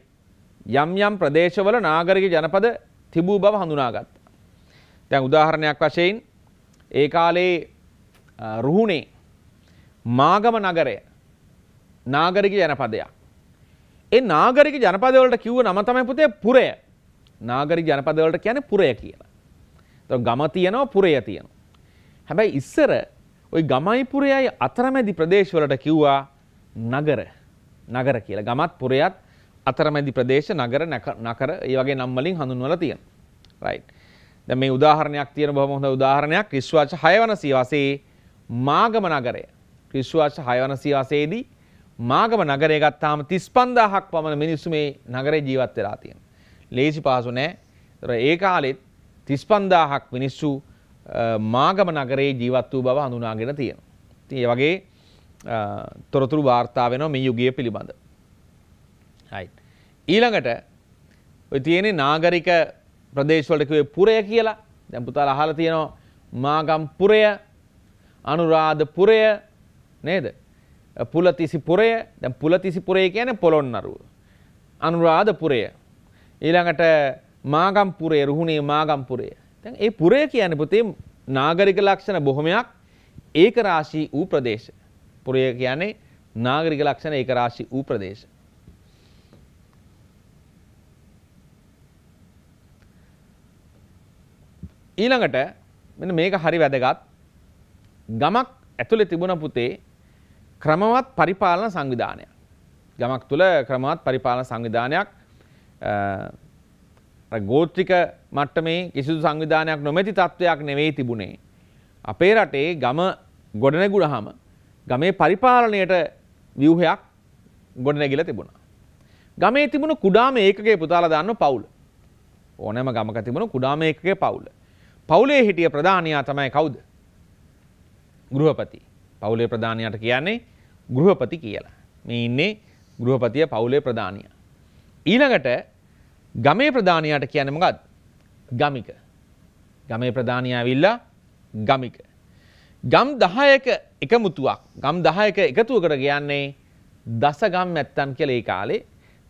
යම් යම් ප්‍රදේශවල නාගරික ජනපද තිබූ බව හඳුනාගත්තා. දැන් උදාහරණයක් වශයෙන් ඒ කාලේ රුහුණේ මාගම නගරය නාගරික ජනපදයක්. ඒ නාගරික ජනපදවලට කිව්ව නම තමයි පුතේ පුරය. නාගරික ජනපදවලට කියන්නේ පුරය කියලා. તો ගම තියෙනවා පුරය තියෙනවා. හැබැයි ඉස්සර ওই ගමයි පුරයයි අතරමැදි ප්‍රදේශවලට කිව්වා නගර. නගර කියලා. ගමත් පුරයත් අතරමැදි ප්‍රදේශ නගර නකර ඒ වගේ නම් වලින් හඳුන්වලා තියෙනවා. right. දැන් මේ උදාහරණයක් තියෙන බොහොම හොඳ උදාහරණයක් ක්‍රිස්වාච 6 වන සියවසේ මාගම නගරය. ක්‍රිස්වාච 6 වන සියවසේදී මාගම නගරය ගත්තාම 35000ක් පමණ මිනිස්සු මේ නගරේ ජීවත් වෙලා තියෙනවා. ලේසි පහසු නෑ ඒ කාලෙත් තිස්පන්දාහක් මිනිස්සු මාගම නගරේ ජීවත් වූ බව හඳුනාගෙන තියෙන. ති ඒ වගේ තොරතුරු වාර්තා වෙන මේ යුගිය පිළිබඳ. ඊළඟට තියෙනෙ නාගරික ප්‍රදේශවලටකවේ පුරය කියලා දැම්පුතාල අහල තියෙනවා මාගම් පුරය අනුරාධ පුරය නේද පුලතිසි පුරය දැ පුලතිසි පුරය කියන පොළොන්නරුව. අනුරාධ පුරය ඊළඟට මාගම්පුරේ රුහුණේ මාගම්පුරේ. දැන් ඒ පුරය කියන්නේ පුතේ නාගරික ලක්ෂණ බොහොමයක් ඒක රාශී වූ ප්‍රදේශ. පුරය කියන්නේ නාගරික ලක්ෂණ ඒක රාශී වූ ප්‍රදේශ. ඊළඟට මෙන්න මේක හරි වැදගත්. ගමක් ඇතුලේ තිබුණ පුතේ ක්‍රමවත් පරිපාලන සංවිධානයක්. ගමක් තුළ ක්‍රමවත් පරිපාලන සංවිධානයක් ගෝත්‍රික මට්ටමේ කිසිදු සංවිධානයක් නොමැති තත්ත්වයක් නෙවෙයි තිබුණේ. අපේ රටේ ගම ගොඩනැගුණහම ගමේ පරිපාලනයට ව්‍යුහයක් ගොඩනැගිලා තිබුණා. ගමේ තිබුණු කුඩාම ඒකකයේ පුතාලා දාන්න පවුල. ඕනෑම ගමක තිබුණු කුඩාම ඒකකයේ පවුල. පවුලේ හිටිය ප්‍රධානියා තමයි කවුද? ගෘහපති. පවුලේ ප්‍රධානියාට කියන්නේ ගෘහපති කියලා. මේ ඉන්නේ ගෘහපතිය පවුලේ ප්‍රධානියා. ඊළඟට ගමේ ප්‍රධානයාට කියන්නේ මොකද්ද? ගමික. ගමේ ප්‍රධානියා ඇවිල්ලා ගමික. ගම් 10ක එකමුතුවක්. ගම් 10ක එකතුවකට කියන්නේ දසගම් මැත්තන් කියලා ඒ කාලේ.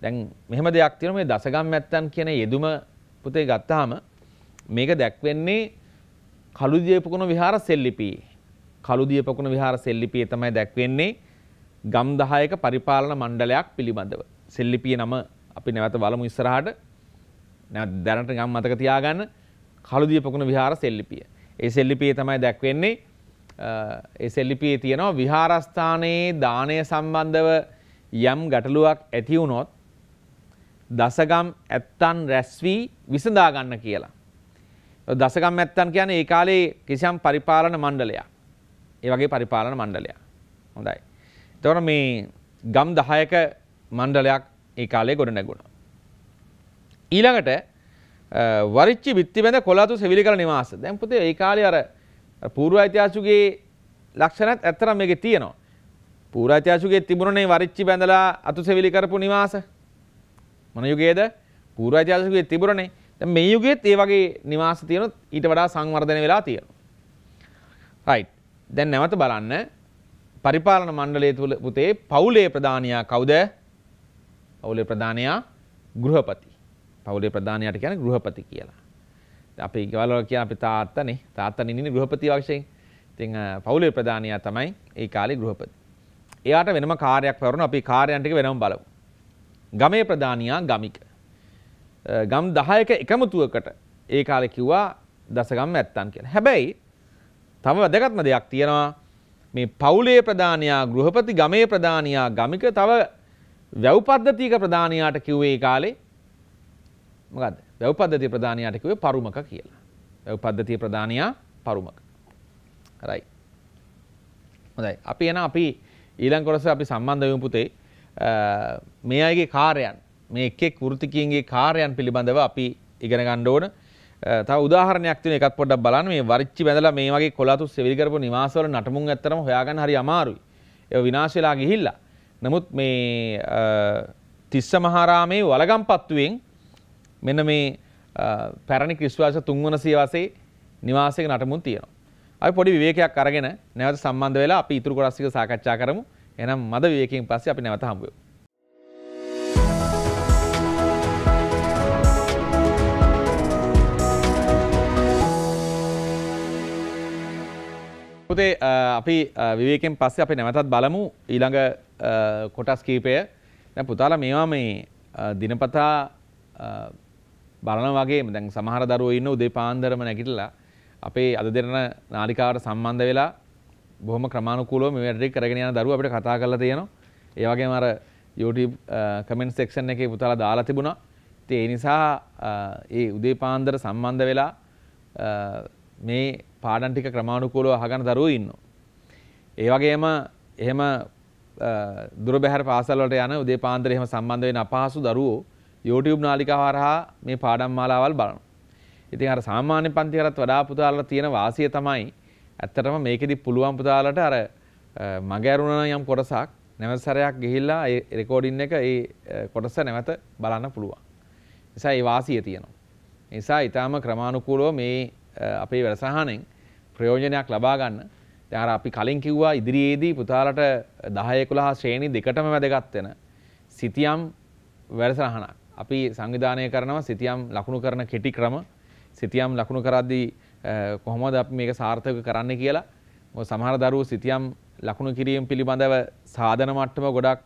දැන් මෙහෙම දෙයක් තියෙනවා මේ දසගම් මැත්තන් කියන යෙදුම පුතේ ගත්තාම මේක දැක්වෙන්නේ කළුදියපකුණ විහාර සෙල්ලිපියේ. කළුදියපකුණ විහාර සෙල්ලිපියේ තමයි දැක්වෙන්නේ ගම් 10ක පරිපාලන මණ්ඩලයක් පිළිබඳව. සෙල්ලිපියේ නම අපි නැවත බලමු ඉස්සරහට නැවත දැනට ගම් මතක තියාගන්න කළුදිය පොකුණ විහාර සෙල්ලිපිය. ඒ සෙල්ලිපියේ තමයි දැක්වෙන්නේ ඒ සෙල්ලිපියේ තියෙනවා විහාරස්ථානයේ දානය සම්බන්ධව යම් ගැටලුවක් ඇති වුණොත් දසගම් ඇත්තන් රැස් වී විසඳා ගන්න කියලා. දසගම් ඇත්තන් කියන්නේ ඒ කාලේ කිසියම් පරිපාලන මණ්ඩලයක්. ඒ වගේ පරිපාලන මණ්ඩලයක්. හොඳයි. එතකොට මේ ගම් 10ක මණ්ඩලයක් ඒ කාලේ ගොඩ නැගුණා. ඊළඟට වරිච්චි බිත්තිබැඳ කොළාතු සෙවිලි කළ නිවාස. දැන් පුතේ ඒ කාලේ අර පූර්ව ඓතිහාසිකයේ ලක්ෂණත් ඇත්තටම මේකේ තියෙනවා. පූර්ව ඓතිහාසිකයේ තිබුණනේ වරිච්චි බැඳලා අතු සෙවිලි කරපු නිවාස. මොන යුගයේද? පූර්ව ඓතිහාසිකයේ තිබුණනේ. දැන් මේ යුගයේත් ඒ වගේ නිවාස තියෙනොත් ඊට වඩා සංවර්ධනය වෙලා තියෙනවා. රයිට්. දැන් නැවත බලන්න පරිපාලන මණ්ඩලය තුල පුතේ පවුලේ ප්‍රධානියා කවුද? පවුලේ ප්‍රධානයා ගෘහපති. පවුලේ ප්‍රධානයාට කියන්නේ ගෘහපති කියලා. අපි ගෙවල් වල කියන අපි තාත්තනේ. තාත්තා නින්නේ ගෘහපති වශයෙන්. ඉතින් පවුලේ ප්‍රධානයා තමයි ඒ කාලේ ගෘහපති. එයාට වෙනම කාර්යයක් පවරන අපි කාර්යයන් ටික වෙනම බලමු. ගමේ ප්‍රධානියා ගමික. ගම් 10ක එකමුතුවකට ඒ කාලේ කිව්වා දසගම් ඇත්තන් කියලා. හැබැයි තම වැදගත්ම දෙයක් තියෙනවා මේ පවුලේ ප්‍රධානයා ගෘහපති ගමේ ප්‍රධානයා ගමික තව වැව්පද්ධතික ප්‍රධානයාට කිව්වේ කාලේ මොකද වැව්පද්ධතිය ප්‍රධානයාට කිව්වේ පරුමක කියලා. වැව්පද්ධතිය ප්‍රධානයා පරුමක. හරයි. හොඳයි. අපි එන අපි ඊළඟ කොටස අපි සම්බන්ධ වෙමු පුතේ මේ අයගේ කාර්යයන් මේ එක් එක් වෘත්තිකයන්ගේ කාර්යයන් පිළිබඳව අපි ඉගෙන ගන්න ඕන. තව උදාහරණයක් තියෙන එකක් පොඩ්ඩක් බලන්න මේ වරිච්චි බැඳලා මේ වගේ කොළතු සෙවිලි කරපු නිවාසවල නටමුන් ඇත්තටම හොයාගන්න හරි අමාරුයි. ඒව විනාශ වෙලා ගිහිල්ලා. නමුත් මේ තිස්ස මහාරාමේ වලගම්පත්තුවෙන් මෙන්න මේ පැරණි ක්‍රිස්වාස තුන්වන සියවසේ නිවාසයක නටමුන් තියෙනවා. අපි පොඩි විවේකයක් අරගෙන නැවත සම්බන්ධ වෙලා අපි ඉතුරු කොටස් ටික සාකච්ඡා කරමු. එහෙනම් මද විවේකයෙන් පස්සේ අපි නැවත හම්බ වෙමු. පුතේ අපි විවේකයෙන් පස්සේ අපි නැවතත් බලමු ඊළඟ කොටස් කීපය පුතාලා මේවා මේ දිනපතා බලන වගේ දැන් සමහර දරුවෝ ඉන්න උදේ පාන්දරම නැගිටලා අපේ අද දෙරණ නාලිකාවට සම්බන්ධ වෙලා බොහොම ක්‍රමානුකූලව මේ වැඩේ කරගෙන යන දරුවෝ අපිට කතා කරලා තියෙනවා. ඒ වගේම අර YouTube comment section එකේ පුතාලා දාලා තිබුණා. ඉතින් ඒ නිසා ඒ උදේ පාන්දර සම්බන්ධ වෙලා මේ පාඩම් ටික ක්‍රමානුකූලව අහගන්න දරුවෝ ඉන්නවා. ඒ වගේම එහෙම දුරබැහැර පාසල්වලට යන උදේ පාන්දර එහෙම සම්බන්ධ වෙන අපහසු දරුවෝ YouTube නාලිකාව හරහා මේ පාඩම් මාලාවල් බලනවා. ඉතින් අර සාමාන්‍ය පන්ති කරත් වඩා පුතාලට තියෙන වාසිය තමයි ඇත්තටම මේකෙදි පුළුවන් පුතාලට අර මගහැරුණා යම් කොටසක් නැවත සැරයක් ගිහිල්ලා ඒ රෙකෝඩින් එක ඒ කොටස නැවත බලන්න පුළුවන්. නිසා ඒ වාසිය තියෙනවා. නිසා ඊටාම ක්‍රමානුකූලව මේ අපේ වැඩසටහනෙන් ප්‍රයෝජනයක් ලබා ගන්න අර අපි කලින් කිව්වා ඉදිරියේදී පුතාලට 10 11 ශ්‍රේණි දෙකටම වැදගත් වෙන සිතියම් වැඩසටහනක්. අපි සංවිධානය කරනවා සිතියම් ලකුණු කරන කෙටි ක්‍රම. සිතියම් ලකුණු කරද්දී කොහොමද අපි මේක සාර්ථක කරන්න කියලා. මොකද සමහර දරුවෝ සිතියම් ලකුණු කිරීම පිළිබඳව සාධන මට්ටම ගොඩක්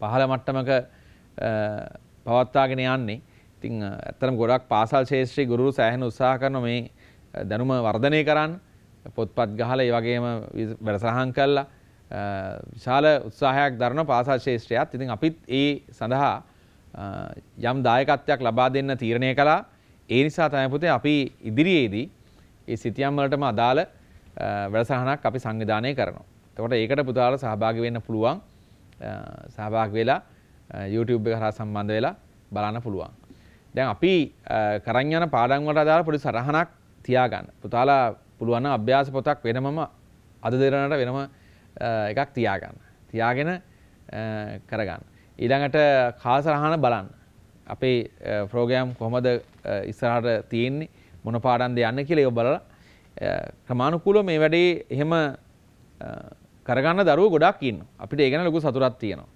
පහළ මට්ටමක පවත්වාගෙන යන්නේ. ඉතින් ඇත්තටම ගොඩක් පාසල් ශාස්ත්‍රී ගුරු සෑහෙන උත්සාහ කරන මේ දැනුම වර්ධනය කරන්නේ පොත්පත් ගහලා ඒ වගේම වැඩසටහන් කළා විශාල උත්සාහයක් දරන පාසල් ශේෂ්ත්‍රයත් ඉතින් අපිත් ඒ සඳහා යම් දායකත්වයක් ලබා දෙන්න තීරණය කළා ඒ නිසා තමයි පුතේ අපි ඉදිරියේදී ඒ සිතියම් වලටම අදාළ වැඩසටහනක් අපි සංවිධානය කරනවා. එතකොට ඒකට පුතාලා සහභාගී වෙන්න පුළුවන්. සහභාගී වෙලා YouTube එක හරහා සම්බන්ධ වෙලා බලන්න පුළුවන්. දැන් අපි කරන් යන පාඩම් වලට අදාළ පොඩි සරහනක් තියාගන්න. පුතාලා පුළුවන් අභ්‍යාස පොතක් වෙනමම අද දෙරනට වෙනම එකක් තියාගන්න. තියාගෙන කරගන්න. ඊළඟට කාසරහන බලන්න. අපේ ප්‍රෝගෑම් කොහොමද ඉස්සරහට තියෙන්නේ මොන පාඩන්ද යන්න කියලා ඒක බලලා ක්‍රමානුකූලව මේ වැඩේ එහෙම කරගන්න දරුවෝ ගොඩක් ඉන්නවා. අපිට ඒ ගැන ලොකු සතුටක් තියෙනවා.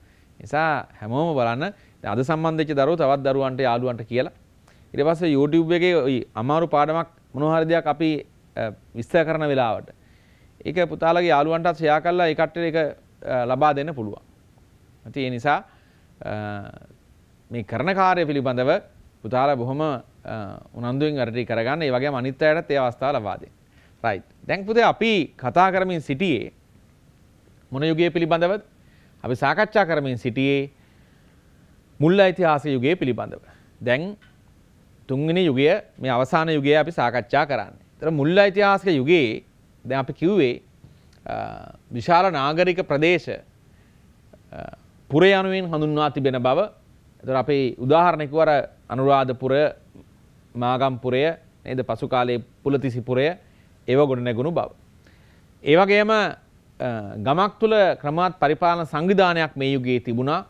නිසා හැමෝම බලන්න අද සම්බන්ධච්ච දරුවෝ තවත් දරුවන්ට යාළුවන්ට කියලා. ඊට පස්සේ YouTube එකේ අමාරු පාඩමක් මොනවා හරි දෙයක් අපි විස්තර කරන වෙලාවට ඒක පුතාලගේ යාළුවන්ටත් ෂෙයා කරලා ඒ කට්ටියට ඒක ලබා දෙන්න පුළුවන්. ඉතින් ඒ නිසා මේ කරන කාර්ය පිළිබඳව පුතාලා බොහොම උනන්දුවෙන් වැඩටි කරගන්න ඒ වගේම අනිත් අයටත් ඒ අවස්ථාව ලබා දෙන්න. රයිට්. දැන් පුතේ අපි කතා කරමින් සිටියේ මොන යුගයේ පිළිබඳවද? අපි සාකච්ඡා කරමින් සිටියේ මුල් ඓතිහාස යුගයේ පිළිබඳව. දැන් තුන්වෙනි යුගය මේ අවසාන යුගය අපි සාකච්ඡා කරන්නේ. තර මුල් ඓතිහාසික යුගයේ දැන් අපි කිව්වේ විශාල නාගරික ප්‍රදේශ පුරය යනුවෙන් හඳුන්වා තිබෙන බව. ඒතර අපේ උදාහරණයක් වර අනුරාධපුර මාගම්පුරය නේද පසු කාලයේ පුලතිසිපුරය ඒව ගොඩනැගුණු බව. ඒ වගේම ගමක් තුළ ක්‍රමාත් පරිපාලන සංවිධානයක් මේ යුගයේ තිබුණා.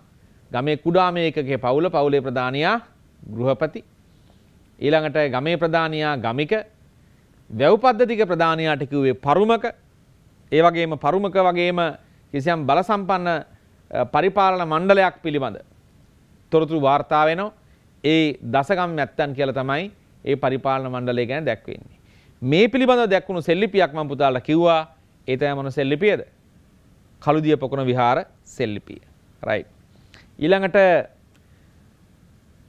ගමේ කුඩා මේකකේ පවුල පවුලේ ප්‍රධානියා ගෘහපති ඊළඟට ගමේ ප්‍රධානියා ගමික වැව්පද්ධතික ප්‍රධානයාට කිව්වේ පරුමක ඒ වගේම පරුමක වගේම කිසියම් බලසම්පන්න පරිපාලන මණ්ඩලයක් පිළිබඳ තොරතුරු වාර්තා වෙනවා ඒ දසකම් නැත්තන් කියලා තමයි ඒ පරිපාලන මණ්ඩලය ගැන දැක්වෙන්නේ මේ පිළිබඳව දැක්වුණු සෙල්ලිපියක් මම පුතාලා කිව්වා ඒ තමයි මොන සෙල්ලිපියද කළුදිය පොකුණ විහාර සෙල්ලිපිය රයිට් ඊළඟට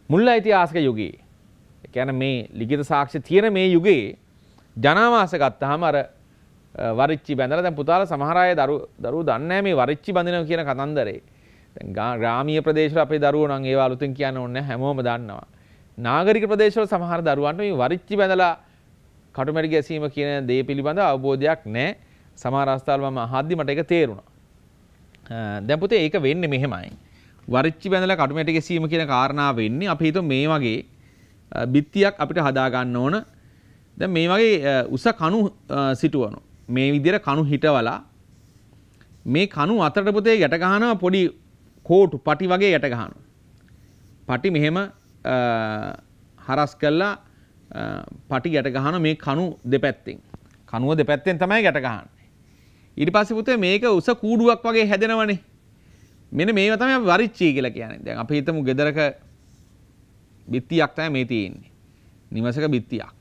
මුල් ඓතිහාසික යුගයේ ඒ කියන්නේ මේ ලිඛිත සාක්ෂි තියෙන මේ යුගයේ ජනාවාස ගත්තාම අර වරිච්චි බැඳලා දැන් පුතාලා සමහර අය දරු දරුවෝ දන්නේ නැහැ මේ වරිච්චි බඳිනවා කියන කතන්දරේ. දැන් ග්‍රාමීය ප්‍රදේශවල අපේ දරුවෝ නම් ඒව අලුතෙන් කියන්න ඕනේ නැහැ හැමෝම දන්නවා. නාගරික ප්‍රදේශවල සමහර දරුවන්ට මේ වරිච්චි බැඳලා කටුමැටි ගැසීම කියන දේ පිළිබඳ අවබෝධයක් නැහැ. සමහර අවස්ථාවල මම අහද්දි මට ඒක තේරුණා. දැන් පුතේ ඒක වෙන්නේ මෙහෙමයි. වරිච්චි බැඳලා කටුමැටි ගැසීම කියන කාරණාව වෙන්නේ අපි හිතුව මේ වගේ බිත්තියක් අපිට හදා ගන්න ඕන දැන් මේ වගේ උස කණු සිටුවනවා. මේ විදිහට කණු හිටවලා මේ කණු අතරට පුතේ යට ගහනවා පොඩි කෝටු පටි වගේ යට ගහනවා. පටි මෙහෙම හරස් කරලා පටි යට ගහන මේ කණු දෙපැත්තෙන්. කණුව දෙපැත්තෙන් තමයි යට ගහන්නේ. ඊට පස්සේ පුතේ මේක උස කූඩුවක් වගේ හැදෙනවනේ. මෙන්න මේවා තමයි වරිච්චී කියලා කියන්නේ. දැන් අපි හිතමු ගෙදරක බිත්තියක් තමයි මේ තියෙන්නේ. නිවසක බිත්තියක්.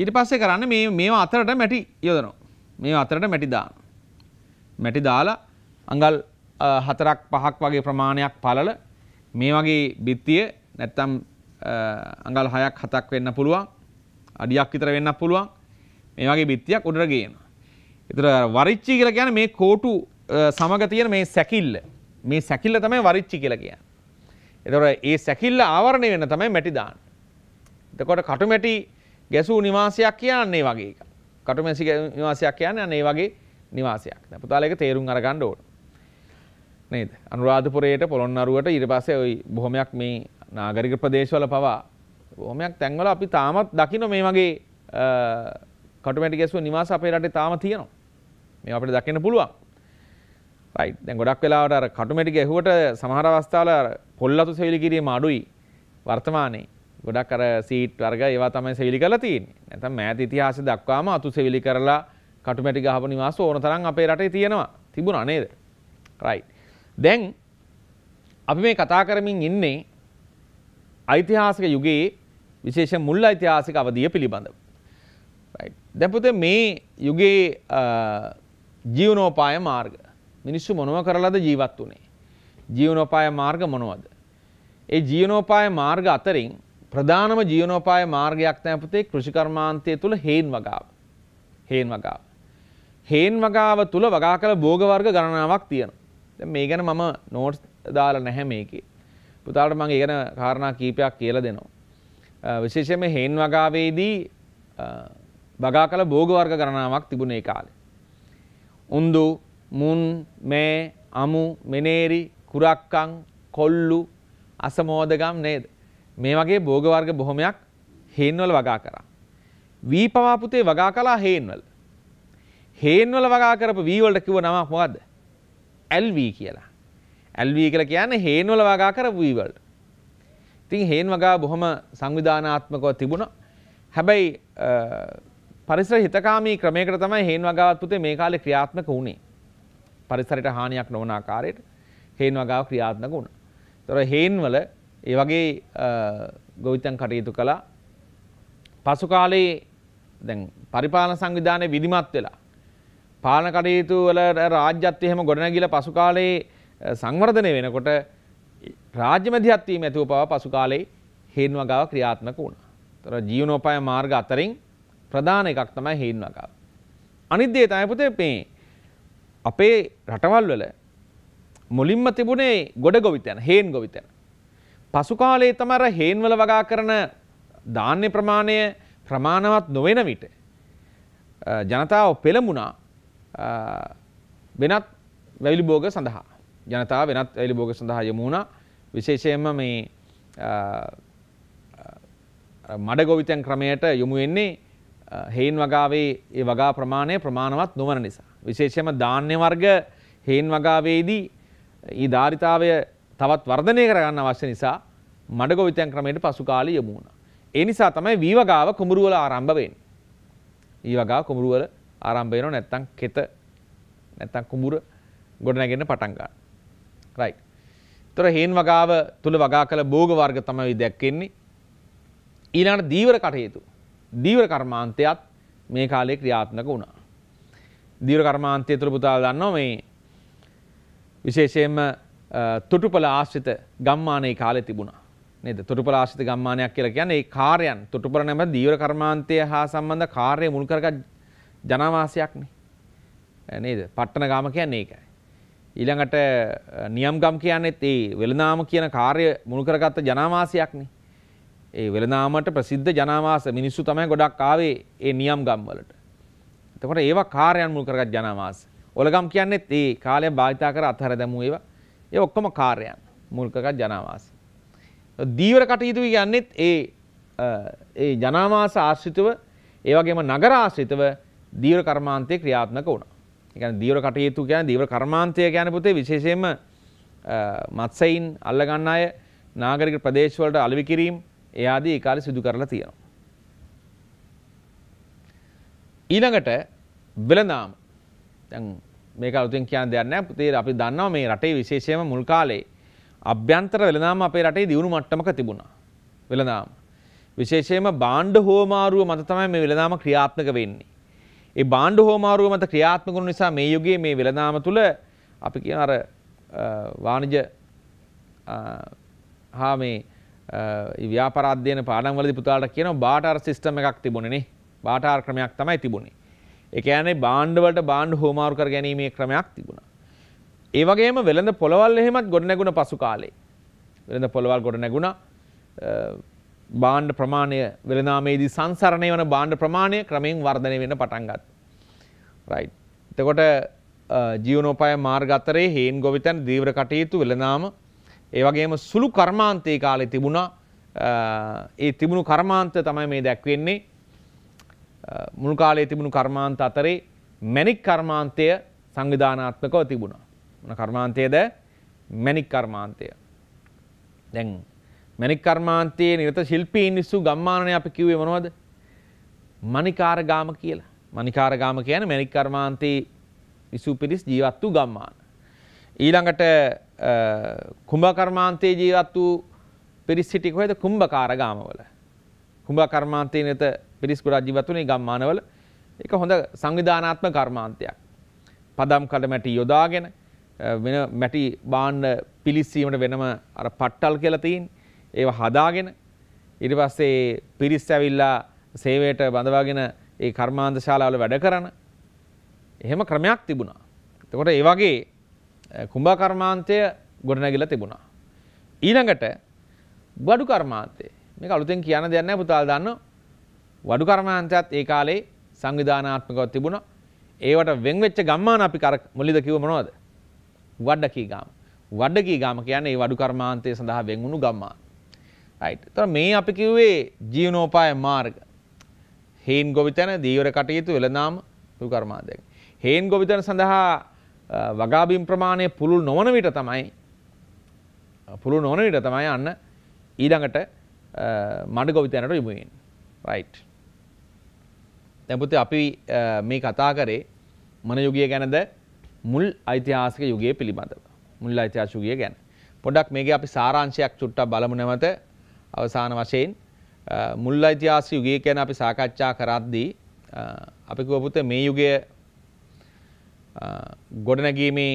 ඊට පස්සේ කරන්න මේ මේවා අතරට මැටි යොදනවා. මේවා අතරට මැටි දානවා. මැටි දාලා අඟල් හතරක් පහක් වගේ ප්‍රමාණයක් පළල මේ වගේ බිත්තිය නැත්තම් අඟල් හයක් හතක් වෙන්න පුළුවන් අඩියක් විතර වෙන්න පුළුවන් මේ වගේ බිත්තියක් උඩට ගේනවා. ඒතර වරිච්චි කියලා කියන්නේ මේ කෝටු සමග තියෙන මේ සැකිල්ල. මේ සැකිල්ල තමයි වරිච්චි කියලා කියන්නේ. ඒතර ඒ සැකිල්ල ආවරණය වෙන තමයි මැටි දාන්නේ. එතකොට කටුමැටි ගැසූ නිවාසයක් කියන්නේ වගේ එක. කටුමැසි නිවාසයක් කියන්නේ අන්න ඒ වගේ නිවාසයක්. දැන් පුතාලා ඒක තේරුම් අරගන්න ඕන. නේද? අනුරාධපුරයේට පොළොන්නරුවට ඊට පස්සේ ওই බොහොමයක් මේ නාගරික ප්‍රදේශවල පවා බොහොමයක් තැන්වල අපි තාමත් දකින්න මේ වගේ කටුමැටි ගැසූ නිවාස අපේ රටේ තාම තියෙනවා. මේවා අපිට දකින්න පුළුවන්. රයිට්. දැන් ගොඩක් වෙලාවට අර කටුමැටි ගැහුවට සමහර අවස්ථාවල පොල්ලතු සෙවිලි කිරීම අඩුයි වර්තමානයේ. ගොඩක් අර සීට් වර්ග ඒවා තමයි සෙවිලි කරලා තියෙන්නේ. නැත්නම් මෑත ඉතිහාසෙ දක්වාම අතු සෙවිලි කරලා කටුමැටි ගහපු නිවාස ඕන තරම් අපේ රටේ තියෙනවා. තිබුණා නේද? right. දැන් අපි මේ කතා කරමින් ඉන්නේ ඓතිහාසික යුගයේ විශේෂ මුල් ඓතිහාසික අවධිය පිළිබඳව. right. දැන් පුතේ මේ යුගයේ ජීවනෝපාය මාර්ග මිනිස්සු මොනව කරලාද ජීවත් වුනේ? ජීවනෝපාය මාර්ග මොනවද? ඒ ජීවනෝපාය මාර්ග අතරින් ප්‍රධානම ජීවනෝපාය මාර්ගයක් තමයි පුතේ කෘෂිකර්මාන්තය තුල හේන් වගාව. හේන් වගාව. හේන් වගාව තුල වගා කළ භෝග වර්ග ගණනාවක් තියෙනවා. දැන් මේ ගැන මම නෝට්ස් දාලා නැහැ මේකේ. පුතාලට මම ඒ ගැන කාරණා කීපයක් කියලා දෙනවා. විශේෂයෙන්ම හේන් වගාවේදී වගා කළ භෝග වර්ග ගණනාවක් තිබුණේ කාලේ. උන්දු, මුන්, මේ, අමු, මෙනේරි, කුරක්කන්, කොල්ලු, අසමෝදගම් නේද? මේ වගේ භෝග වර්ග බොහොමයක් හේන්වල වගා කරා. වී පවා පුතේ වගා කළා හේන්වල. හේන්වල වගා කරපු වී වලට කිව්ව නමක් මොකද්ද? LV කියලා. LV කියලා කියන්නේ හේන්වල වගා කරපු වී වලට. ඉතින් හේන් වගා බොහොම සංවිධානාත්මකව තිබුණා. හැබැයි පරිසර හිතකාමී ක්‍රමයකට තමයි හේන් වගාවත් පුතේ මේ කාලේ ක්‍රියාත්මක වුණේ. පරිසරයට හානියක් නොවන ආකාරයට හේන් වගාව ක්‍රියාත්මක වුණා. ඒතර හේන් වල ඒ වගේ ගොවිතැන් කටයුතු කළා. පසු කාලේ දැන් පරිපාලන සංවිධානයේ විධිමත් වෙලා පාලන කටයුතු වල රාජ්‍යත් එහෙම ගොඩනැගිලා පසු කාලේ සංවර්ධනය වෙනකොට රාජ්‍ය මැදිහත් වීම ඇතුව පවා පසු කාලේ හේන් වගාව ක්‍රියාත්මක වුණා. ඒතර ජීවනෝපාය මාර්ග අතරින් ප්‍රධාන එකක් තමයි හේන් වගාව. අනිත් දේ තමයි පුතේ මේ අපේ රටවල් වල මුලින්ම තිබුණේ ගොඩ ගොවිතැන හේන් ගොවිතැන පසු කාලේ තමර හේන්වල වගා කරන ධාන්‍ය ප්‍රමාණය ප්‍රමාණවත් නොවෙන විට ජනතාව පෙළමුණා වෙනත් වැවිලි බෝග සඳහා ජනතාව වෙනත් වැලි බෝග සඳහා යමුණා විශේෂයෙන්ම මේ මඩගොවිතැන් ක්‍රමයට යොමු වෙන්නේ හේන් වගාවේ ඒ වගා ප්‍රමාණය ප්‍රමාණවත් නොවන නිසා. විශේෂයම ධාන්‍ය වර්ග හේන් වගාවේදී ඊ ධාරිතාවය තවත් වර්ධනය කරගන්න අවශ්‍ය නිසා මඩගොවිතයන් ක්‍රමයට පසු කාලේ යොමු වුණා. ඒ නිසා තමයි වීවගාව කුඹුරුවල ආරම්භ වෙන්නේ. වීවගාව කුඹුරුවල ආරම්භ වෙනවා නැත්තම් කෙත නැත්තම් කුඹුර ගොඩනැගෙන පටන් ගන්නවා. රයිට්. ඒතර හේන් වගාව තුල වගා කළ භෝග වර්ග තමයි දැක්කෙන්නේ. ඊළඟට දීවර කටයුතු. දීවර කර්මාන්තයත් මේ කාලේ ක්‍රියාත්මක වුණා. දීවර කර්මාන්තය තුල පුතාලා දන්නවා මේ විශේෂයෙන්ම තොටුපල ආශ්‍රිත ගම්මානයේ කාලේ තිබුණා. නේද? තොටුපල ආශ්‍රිත ගම්මානයක් කියලා කියන්නේ ඒ කාර්යයන් තොටුපල නැම දීවර කර්මාන්තය හා සම්බන්ධ කාර්ය මුල් කරගත් ජනවාසයක්නේ. නේද? පට්ටන ගාම කියන්නේ ඒකයි. ඊළඟට නියම් ගම් කියන්නේත් ඒ වෙළඳාම කියන කාර්ය මුල් කරගත් ජනවාසයක්නේ. ඒ වෙළඳාමට ප්‍රසිද්ධ ජනවාස මිනිස්සු තමයි ගොඩක් ආවේ ඒ නියම් ගම් වලට. එතකොට ඒවා කාර්යයන් මුල් කරගත් ජනවාස. ඔලගම් කියන්නේත් ඒ කාලය භාවිතා කර අත්හැර දැමූ ඒවා. ඒ ඔක්කොම කාර්යයන් මුල්කක ජනාවාස. දීවර කටයුතු කියන්නෙත් ඒ ඒ ජනාවාස ආශ්‍රිතව ඒ වගේම නගර ආශ්‍රිතව දීවර කර්මාන්තයේ ක්‍රියාත්මක වුණා. ඒ කියන්නේ දීවර කටයුතු කියන්නේ දීවර කර්මාන්තය කියන්නේ පුතේ විශේෂයෙන්ම මත්සයින් අල්ල ගන්න අය නාගරික ප්‍රදේශවලට අලෙවි කිරීම ඒ ආදී ඒ කාලේ සිදු කරලා තියෙනවා. ඊළඟට වෙළඳාම දැන් මේක අලුතෙන් කියන්න දෙයක් නැහැ පුතේ අපි දන්නවා මේ රටේ විශේෂයෙන්ම මුල් කාලේ අභ්‍යන්තර වෙළඳාම අපේ රටේ දියුණු මට්ටමක තිබුණා වෙළඳාම විශේෂයෙන්ම බාණ්ඩ හෝමාරුව මත තමයි මේ වෙළඳාම ක්‍රියාත්මක වෙන්නේ ඒ බාණ්ඩ හෝමාරුව මත ක්‍රියාත්මක වුණු නිසා මේ යුගයේ මේ වෙළඳාම තුල අපි කියන අර වාණිජ හා මේ ව්‍යාපාර අධ්‍යයන පාඩම් වලදී පුතාලට කියනවා බාටාර් සිස්ටම් එකක් තිබුණේ නේ බාටාර් ක්‍රමයක් තමයි තිබුණේ ඒ කියන්නේ බාණ්ඩවලට බාණ්ඩ හෝමාරු කර ගැනීමේ ක්‍රමයක් තිබුණා. ඒ වගේම වෙළඳ පොළවල් එහෙමත් ගොඩනැගුණ පසු කාලේ. වෙළඳ පොළවල් ගොඩනැගුණා. බාණ්ඩ ප්‍රමාණය වෙළඳාමේදී සංසරණය වන බාණ්ඩ ප්‍රමාණය ක්‍රමයෙන් වර්ධනය වෙන්න පටන් ගත්තා. රයිට්. එතකොට ජීවනෝපාය මාර්ග අතරේ හේන් ගොවිතැන් දීව්‍ර කටයුතු වෙළඳාම ඒ වගේම සුළු කර්මාන්තයේ කාලේ තිබුණා. ඒ තිබුණු කර්මාන්ත තමයි මේ දැක්වෙන්නේ. මුල් කාලේ තිබුණු කර්මාන්ත අතරේ මැණික් කර්මාන්තය සංවිධානාත්මකව තිබුණා. මොන කර්මාන්තයේද? මැණික් කර්මාන්තය. දැන් මැණික් කර්මාන්තයේ නිරත ශිල්පීන් මිනිස්සු ගම්මානනේ අපි කිව්වේ මොනවද? මණිකාරගාම කියලා. මණිකාරගාම කියන්නේ මැණික් කර්මාන්තයේ විසූ පිරිස් ජීවත් වූ ගම්මාන. ඊළඟට කුඹ කර්මාන්තයේ ජීවත් වූ පිරිස් සිටි කොහෙද? කුඹකාරගාමවල. කුඹ කර්මාන්තයේ නිරත පිරිස් ගොඩක් ජීවත් වුණේ ගම්මානවල. ඒක හොඳ සංවිධානාත්මක කර්මාන්තයක්. පදම් කඩ මැටි යොදාගෙන වෙන මැටි බාණ්ඩ පිලිස්සීමට වෙනම අර පට්ටල් කියලා තියෙන. ඒව හදාගෙන ඊට පස්සේ පිරිස් ඇවිල්ලා සේවයට බඳවාගෙන ඒ කර්මාන්ත ශාලාවල වැඩ කරන එහෙම ක්‍රමයක් තිබුණා. එතකොට ඒ වගේ කුඹා කර්මාන්තය ගොඩනැගිලා තිබුණා. ඊළඟට බඩු කර්මාන්තේ මේක අලුතෙන් කියන දෙයක් නැහැ පුතාලා දන්නවා වඩු කර්මාන්තයත් ඒ කාලේ සංවිධානාත්මකව තිබුණා. ඒවට වෙන්වෙච්ච ගම්මාන අපි කර මුලිද කිව්ව මොනවද? වඩකී ගාම. වඩකී ගාම කියන්නේ ඒ වඩු කර්මාන්තය සඳහා වෙන් වුණු ගම්මාන. right. ඒතර මේ අපි කිව්වේ ජීවනෝපාය මාර්ග. හේන් ගොවිතැන, දීවර කටයුතු, වෙළඳාම, වඩු කර්මාන්තයක්. හේන් ගොවිතැන සඳහා වගාබිම් ප්‍රමාණය පුළුල් නොවන විට තමයි පුළුල් නොවන විට තමයි අන්න ඊළඟට මඩ ගොවිතැනට යොමු වෙන්නේ. right. තැපුත අපි මේ කතා කරේ මන යුගිය ගැනද මුල් ඓතිහාසික යුගයේ පිළිබඳව. මුල් ඓතිහාසික යුගය ගැන. පොඩ්ඩක් මේකේ අපි සාරාංශයක් චුට්ටක් බලමු නැවත අවසාන වශයෙන් මුල් ඓතිහාසික යුගය ගැන අපි සාකච්ඡා කරද්දී අපි කිව්ව පුතේ මේ යුගය ගොඩනැගීමේ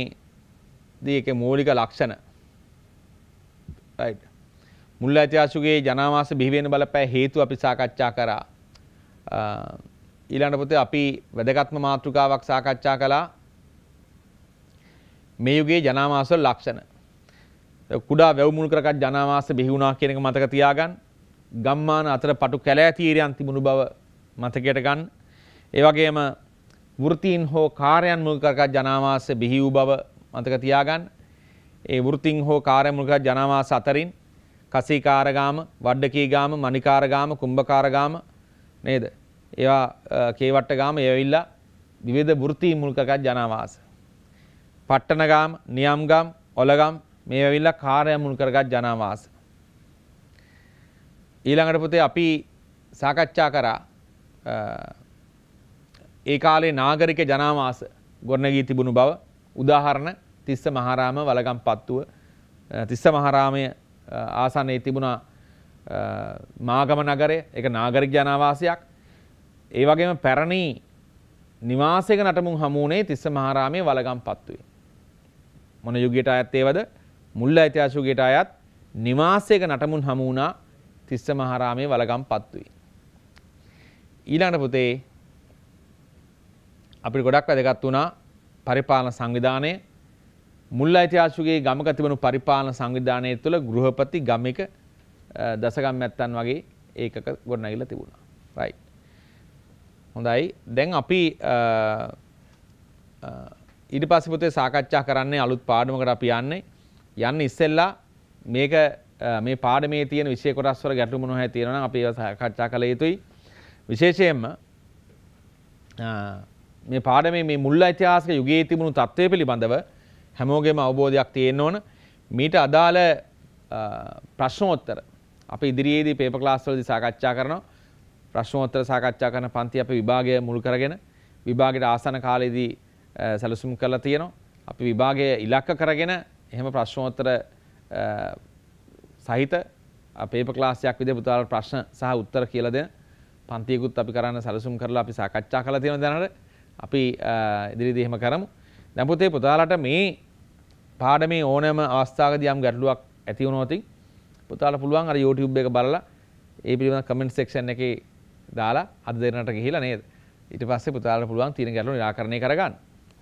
දී ඒකේ මූලික ලක්ෂණ රයිට් මුල් ඓතිහාසික යුගයේ ජනමාස බිහිවෙන බලපෑ හේතු අපි සාකච්ඡා කරා ඊළඟ පොතේ අපි වැදගත්ම මාතෘකාවක් සාකච්ඡා කළා මේ යුගයේ ජනාමාසවල ලක්ෂණ. කුඩා වැව් මුල් කරගත් ජනාමාස බිහි වුණා කියන එක මතක තියාගන්න. ගම්මාන අතර පටු කැලෑ තීරයන් තිබුණු බව මතකයට ගන්න. ඒ වගේම වෘතීන් හෝ කාර්යයන් මුල් කරගත් ජනාමාස බිහි වූ බව මතක තියාගන්න. ඒ වෘතීන් හෝ කාර්යයන් මුල් කරගත් ජනාමාස අතරින් කසීකාරගාම, වඩඩකීගාම, මණිකාරගාම, කුම්භකාරගාම නේද? ඒවා කේවට්ටගාම ඒවිල්ලා විවිධ වෘත්ති මුල්කකත් ජනවාස. පට්ටනගාම් නියම්ගම් ඔලගම් මේ ඇවිල්ලා කාර්ය මුල් කරගත් ජනවාස. ඊළඟට පුතේ අපි සාකච්ඡා කරා ඒ කාලේ නාගරික ජනවාස ගොඩනැගී තිබුණු බව උදාහරණ තිස්ස මහරාම වලගම් පත්තුව තිස්ස මහරාමය ආසන්නයේ තිබුණා මාගම නගරය එක නාගරික ජනවාසයක් ඒ වගේම පැරණි නිවාසයක නටමුන් හමුුණේ තිස්ස මහාරාමයේ වලගම් පත්තුවේ. මොන යුගයට අයත් ඒවද මුල්ල ඓතිහාසිකයට අයත් නිවාසයක නටමුන් හමු වුණා තිස්ස මහාරාමයේ වලගම් පත්තුවේ. ඊළඟ පුතේ අපිට ගොඩක් වැදගත් වුණා පරිපාලන සංවිධානය මුල් ඓතිහාසිකයේ ගමක තිබුණු පරිපාලන සංවිධානය තුළ ගෘහපති ගමික දසගම් මැත්තන් වගේ ඒකක ගොඩනැගිලා තිබුණා. right හොඳයි දැන් අපි ඊට පස්සේ පුතේ සාකච්ඡා කරන්නේ අලුත් පාඩමකට අපි යන්නේ. යන්න ඉස්සෙල්ලා මේක මේ පාඩමේ තියෙන විෂය කොටස් වල ගැටලු මොනවා හරි තියෙනවා නම් අපි ඒවා සාකච්ඡා කළ යුතුයි. විශේෂයෙන්ම මේ පාඩමේ මේ මුල් ඓතිහාසික යුගයේ තිබුණු தත්ත්වය පිළිබඳව හැමෝගෙම අවබෝධයක් තියෙන්න ඕන. මීට අදාළ ප්‍රශ්නෝත්තර අපි ඉදිරියේදී පේපර් ක්ලාස් වලදී සාකච්ඡා කරනවා. ප්‍රශ්නෝත්තර සාකච්ඡා කරන පන්ති අපේ විභාගය මුල් කරගෙන විභාගයට ආසන කාලෙදී සැලසුම් කරලා තියෙනවා. අපි විභාගය ඉලක්ක කරගෙන එහෙම ප්‍රශ්නෝත්තර සහිත පේපර් ක්ලාස් එකක් විදිහට පුතාලට ප්‍රශ්න සහ උත්තර කියලා දෙන පන්තියකුත් අපි කරන්න සැලසුම් කරලා අපි සාකච්ඡා කරලා තියෙන දැනට අපි ඉදිරියේදී එහෙම කරමු. දැන් පුතේ පුතාලට මේ පාඩමේ ඕනෑම අවස්ථාවකදී යම් ගැටලුවක් ඇති වුණොත් පුතාලා පුළුවන් අර YouTube එක බලලා ඒ පිළිබඳ කමෙන්ට් සෙක්ෂන් එකේ දාලා අද දෙරණට ගිහිලා නේද? ඊට පස්සේ පුතාලට පුළුවන් තියෙන ගැටලු निराකරණය කරගන්න.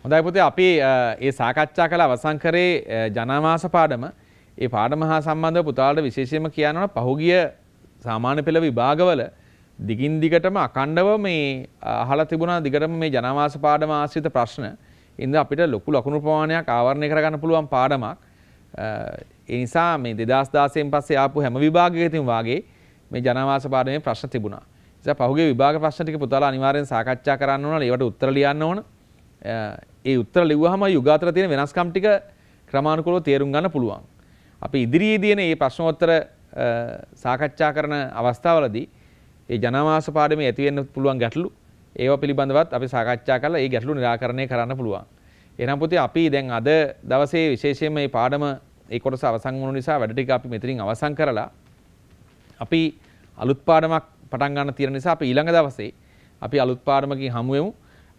හොඳයි පුතේ අපි ඒ සාකච්ඡා කළ අවසන් කරේ ජනමාස පාඩම. ඒ පාඩම හා සම්බන්ධව පුතාලට විශේෂයෙන්ම කියනවා පහුගිය සාමාන්‍ය පෙළ විභාගවල දිගින් දිගටම අකණ්ඩව මේ අහලා තිබුණා දිගටම මේ ජනමාස පාඩම ආශ්‍රිත ප්‍රශ්න. ඉන්ද අපිට ලොකු ලකුණු ප්‍රමාණයක් ආවරණය කරගන්න පුළුවන් පාඩමක්. ඒ නිසා මේ 2016න් පස්සේ ආපු හැම විභාගයකින් වාගේ මේ ජනවාස පාඩමේ ප්‍රශ්න තිබුණා. නිසා පහුගිය විභාග ප්‍රශ්න ටික පුතාලා අනිවාර්යෙන් සාකච්ඡා කරන්න ඕන. ඒවට උත්තර ලියන්න ඕන. ඒ උත්තර ලිව්වහම යුග අතර තියෙන වෙනස්කම් ටික ක්‍රමානුකූලව තේරුම් ගන්න පුළුවන්. අපි ඉදිරියේ දින මේ ප්‍රශ්නෝත්තර සාකච්ඡා කරන අවස්ථාවලදී ඒ ජනමාස පාඩමේ ඇති වෙන්න පුළුවන් ගැටලු ඒවා පිළිබඳවත් අපි සාකච්ඡා කරලා ඒ ගැටලු निराකරණය කරන්න පුළුවන්. එහෙනම් පුතේ අපි දැන් අද දවසේ විශේෂයෙන්ම මේ පාඩම ඒ කොටස අවසන් වුණු නිසා වැඩ ටික අපි මෙතනින් අවසන් කරලා අපි අලුත් පාඩමක් පටන් ගන්න තියෙන නිසා අපි ඊළඟ දවසේ අපි අලුත් පාඩමකින් හමු වෙමු.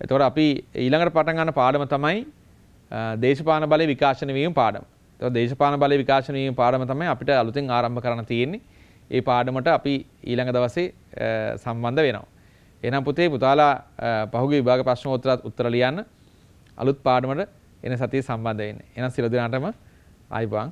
එතකොට අපි ඊළඟට පටන් ගන්න පාඩම තමයි දේශපාලන බලය විකාශන වීම පාඩම. එතකොට දේශපාලන බලය විකාශන වීම පාඩම තමයි අපිට අලුතෙන් ආරම්භ කරන්න තියෙන්නේ. ඒ පාඩමට අපි ඊළඟ දවසේ සම්බන්ධ වෙනවා. එහෙනම් පුතේ පුතාලා පහුගිය විභාග ප්‍රශ්නෝත්තරات උත්තර ලියන්න අලුත් පාඩමට එන සතියේ සම්බන්ධ වෙන්න. එහෙනම් සියලු දෙනාටම ආයිබං